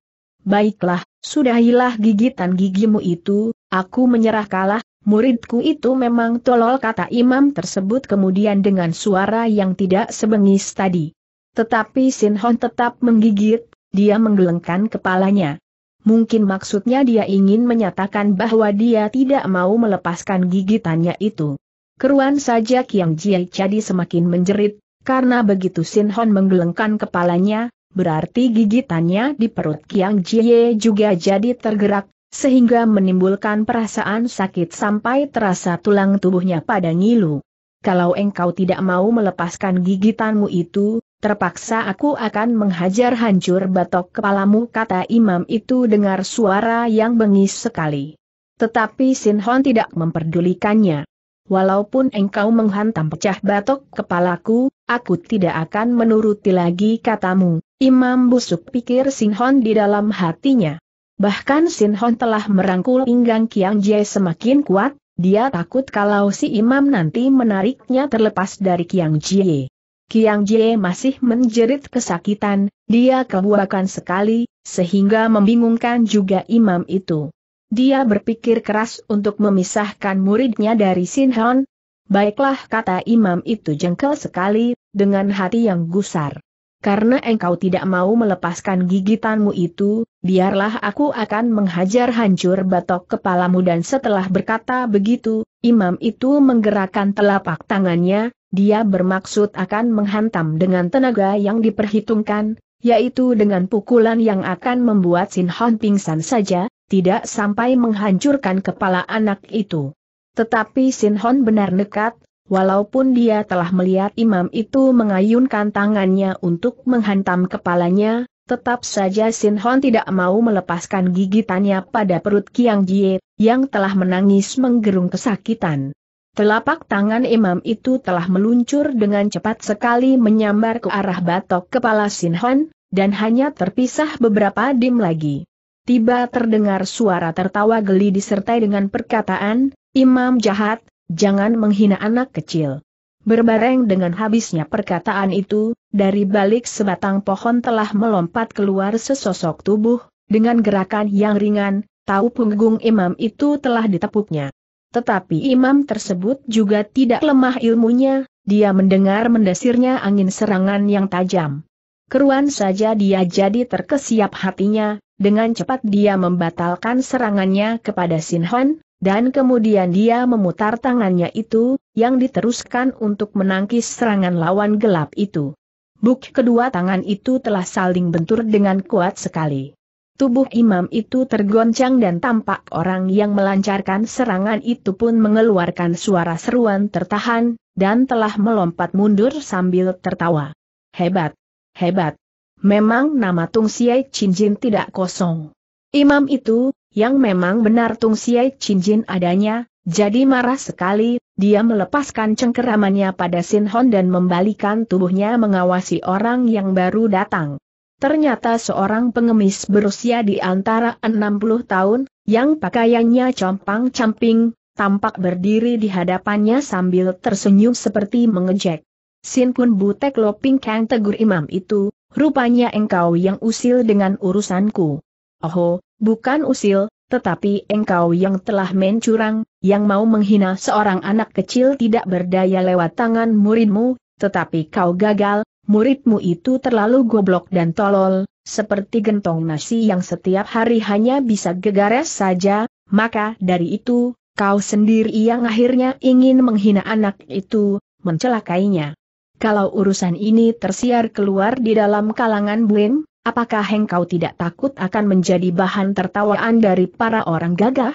[SPEAKER 1] baiklah, sudahilah gigitan gigimu itu, aku menyerah kalah, muridku itu memang tolol kata imam tersebut kemudian dengan suara yang tidak sebengis tadi. Tetapi Sin Hon tetap menggigit, dia menggelengkan kepalanya. Mungkin maksudnya dia ingin menyatakan bahwa dia tidak mau melepaskan gigitannya itu. Keruan saja Kiang Jie jadi semakin menjerit, karena begitu Sin Hon menggelengkan kepalanya, berarti gigitannya di perut Kiang Jie juga jadi tergerak, sehingga menimbulkan perasaan sakit sampai terasa tulang tubuhnya pada ngilu. Kalau engkau tidak mau melepaskan gigitanmu itu, terpaksa aku akan menghajar hancur batok kepalamu kata imam itu dengar suara yang bengis sekali. Tetapi Sin Hon tidak memperdulikannya walaupun engkau menghantam pecah batok kepalaku, aku tidak akan menuruti lagi katamu. Imam busuk pikir Sinhon di dalam hatinya. Bahkan Sinhon telah merangkul pinggang Kiang Jie semakin kuat, dia takut kalau si imam nanti menariknya terlepas dari Kiang Jie. Kiang Jie masih menjerit kesakitan, dia kebuakan sekali, sehingga membingungkan juga imam itu. Dia berpikir keras untuk memisahkan muridnya dari Sin Sinhon. Baiklah kata imam itu jengkel sekali, dengan hati yang gusar. Karena engkau tidak mau melepaskan gigitanmu itu, biarlah aku akan menghajar hancur batok kepalamu dan setelah berkata begitu, imam itu menggerakkan telapak tangannya, dia bermaksud akan menghantam dengan tenaga yang diperhitungkan, yaitu dengan pukulan yang akan membuat Sin Hon pingsan saja, tidak sampai menghancurkan kepala anak itu. Tetapi Sin Hon benar nekat, walaupun dia telah melihat imam itu mengayunkan tangannya untuk menghantam kepalanya, tetap saja Sin Hon tidak mau melepaskan gigitannya pada perut Kiang Jie, yang telah menangis menggerung kesakitan. Telapak tangan imam itu telah meluncur dengan cepat sekali menyambar ke arah batok kepala Sin Hon, dan hanya terpisah beberapa dim lagi tiba terdengar suara tertawa geli disertai dengan perkataan, Imam jahat, jangan menghina anak kecil. Berbareng dengan habisnya perkataan itu, dari balik sebatang pohon telah melompat keluar sesosok tubuh, dengan gerakan yang ringan, tahu punggung imam itu telah ditepuknya. Tetapi imam tersebut juga tidak lemah ilmunya, dia mendengar mendesirnya angin serangan yang tajam. Keruan saja dia jadi terkesiap hatinya, dengan cepat dia membatalkan serangannya kepada Sin Hon, dan kemudian dia memutar tangannya itu, yang diteruskan untuk menangkis serangan lawan gelap itu. Buk kedua tangan itu telah saling bentur dengan kuat sekali. Tubuh imam itu tergoncang dan tampak orang yang melancarkan serangan itu pun mengeluarkan suara seruan tertahan, dan telah melompat mundur sambil tertawa. Hebat! Hebat! memang nama Tung Siai Cinjin tidak kosong. Imam itu, yang memang benar Tung Siai Cinjin adanya, jadi marah sekali, dia melepaskan cengkeramannya pada Sin Hon dan membalikan tubuhnya mengawasi orang yang baru datang. Ternyata seorang pengemis berusia di antara 60 tahun, yang pakaiannya compang-camping, tampak berdiri di hadapannya sambil tersenyum seperti mengejek. Sin Kun Butek Loping Kang tegur imam itu, rupanya engkau yang usil dengan urusanku. Oho, bukan usil, tetapi engkau yang telah mencurang, yang mau menghina seorang anak kecil tidak berdaya lewat tangan muridmu, tetapi kau gagal, muridmu itu terlalu goblok dan tolol, seperti gentong nasi yang setiap hari hanya bisa gegares saja, maka dari itu, kau sendiri yang akhirnya ingin menghina anak itu, mencelakainya. Kalau urusan ini tersiar keluar di dalam kalangan Bueng, apakah engkau tidak takut akan menjadi bahan tertawaan dari para orang gagah?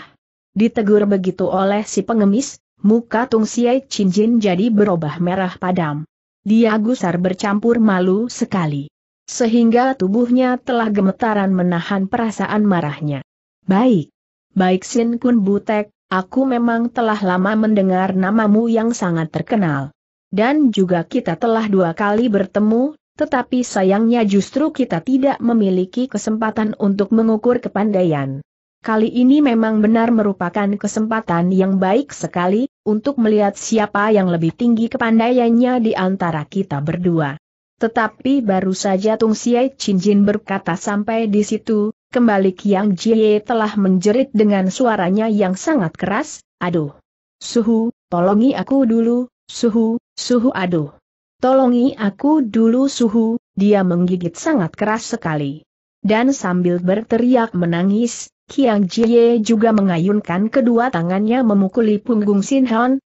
[SPEAKER 1] Ditegur begitu oleh si pengemis, muka Tung Siai Chin Jin jadi berubah merah padam. Dia gusar bercampur malu sekali. Sehingga tubuhnya telah gemetaran menahan perasaan marahnya. Baik. Baik Sin Kun Butek, aku memang telah lama mendengar namamu yang sangat terkenal dan juga kita telah dua kali bertemu, tetapi sayangnya justru kita tidak memiliki kesempatan untuk mengukur kepandaian. Kali ini memang benar merupakan kesempatan yang baik sekali, untuk melihat siapa yang lebih tinggi kepandaiannya di antara kita berdua. Tetapi baru saja Tung Siai Chin Jin berkata sampai di situ, kembali Kiang Jie telah menjerit dengan suaranya yang sangat keras, aduh. Suhu, tolongi aku dulu, Suhu, Suhu aduh. Tolongi aku dulu suhu, dia menggigit sangat keras sekali. Dan sambil berteriak menangis, Kiang Jie juga mengayunkan kedua tangannya memukuli punggung Sin Hon,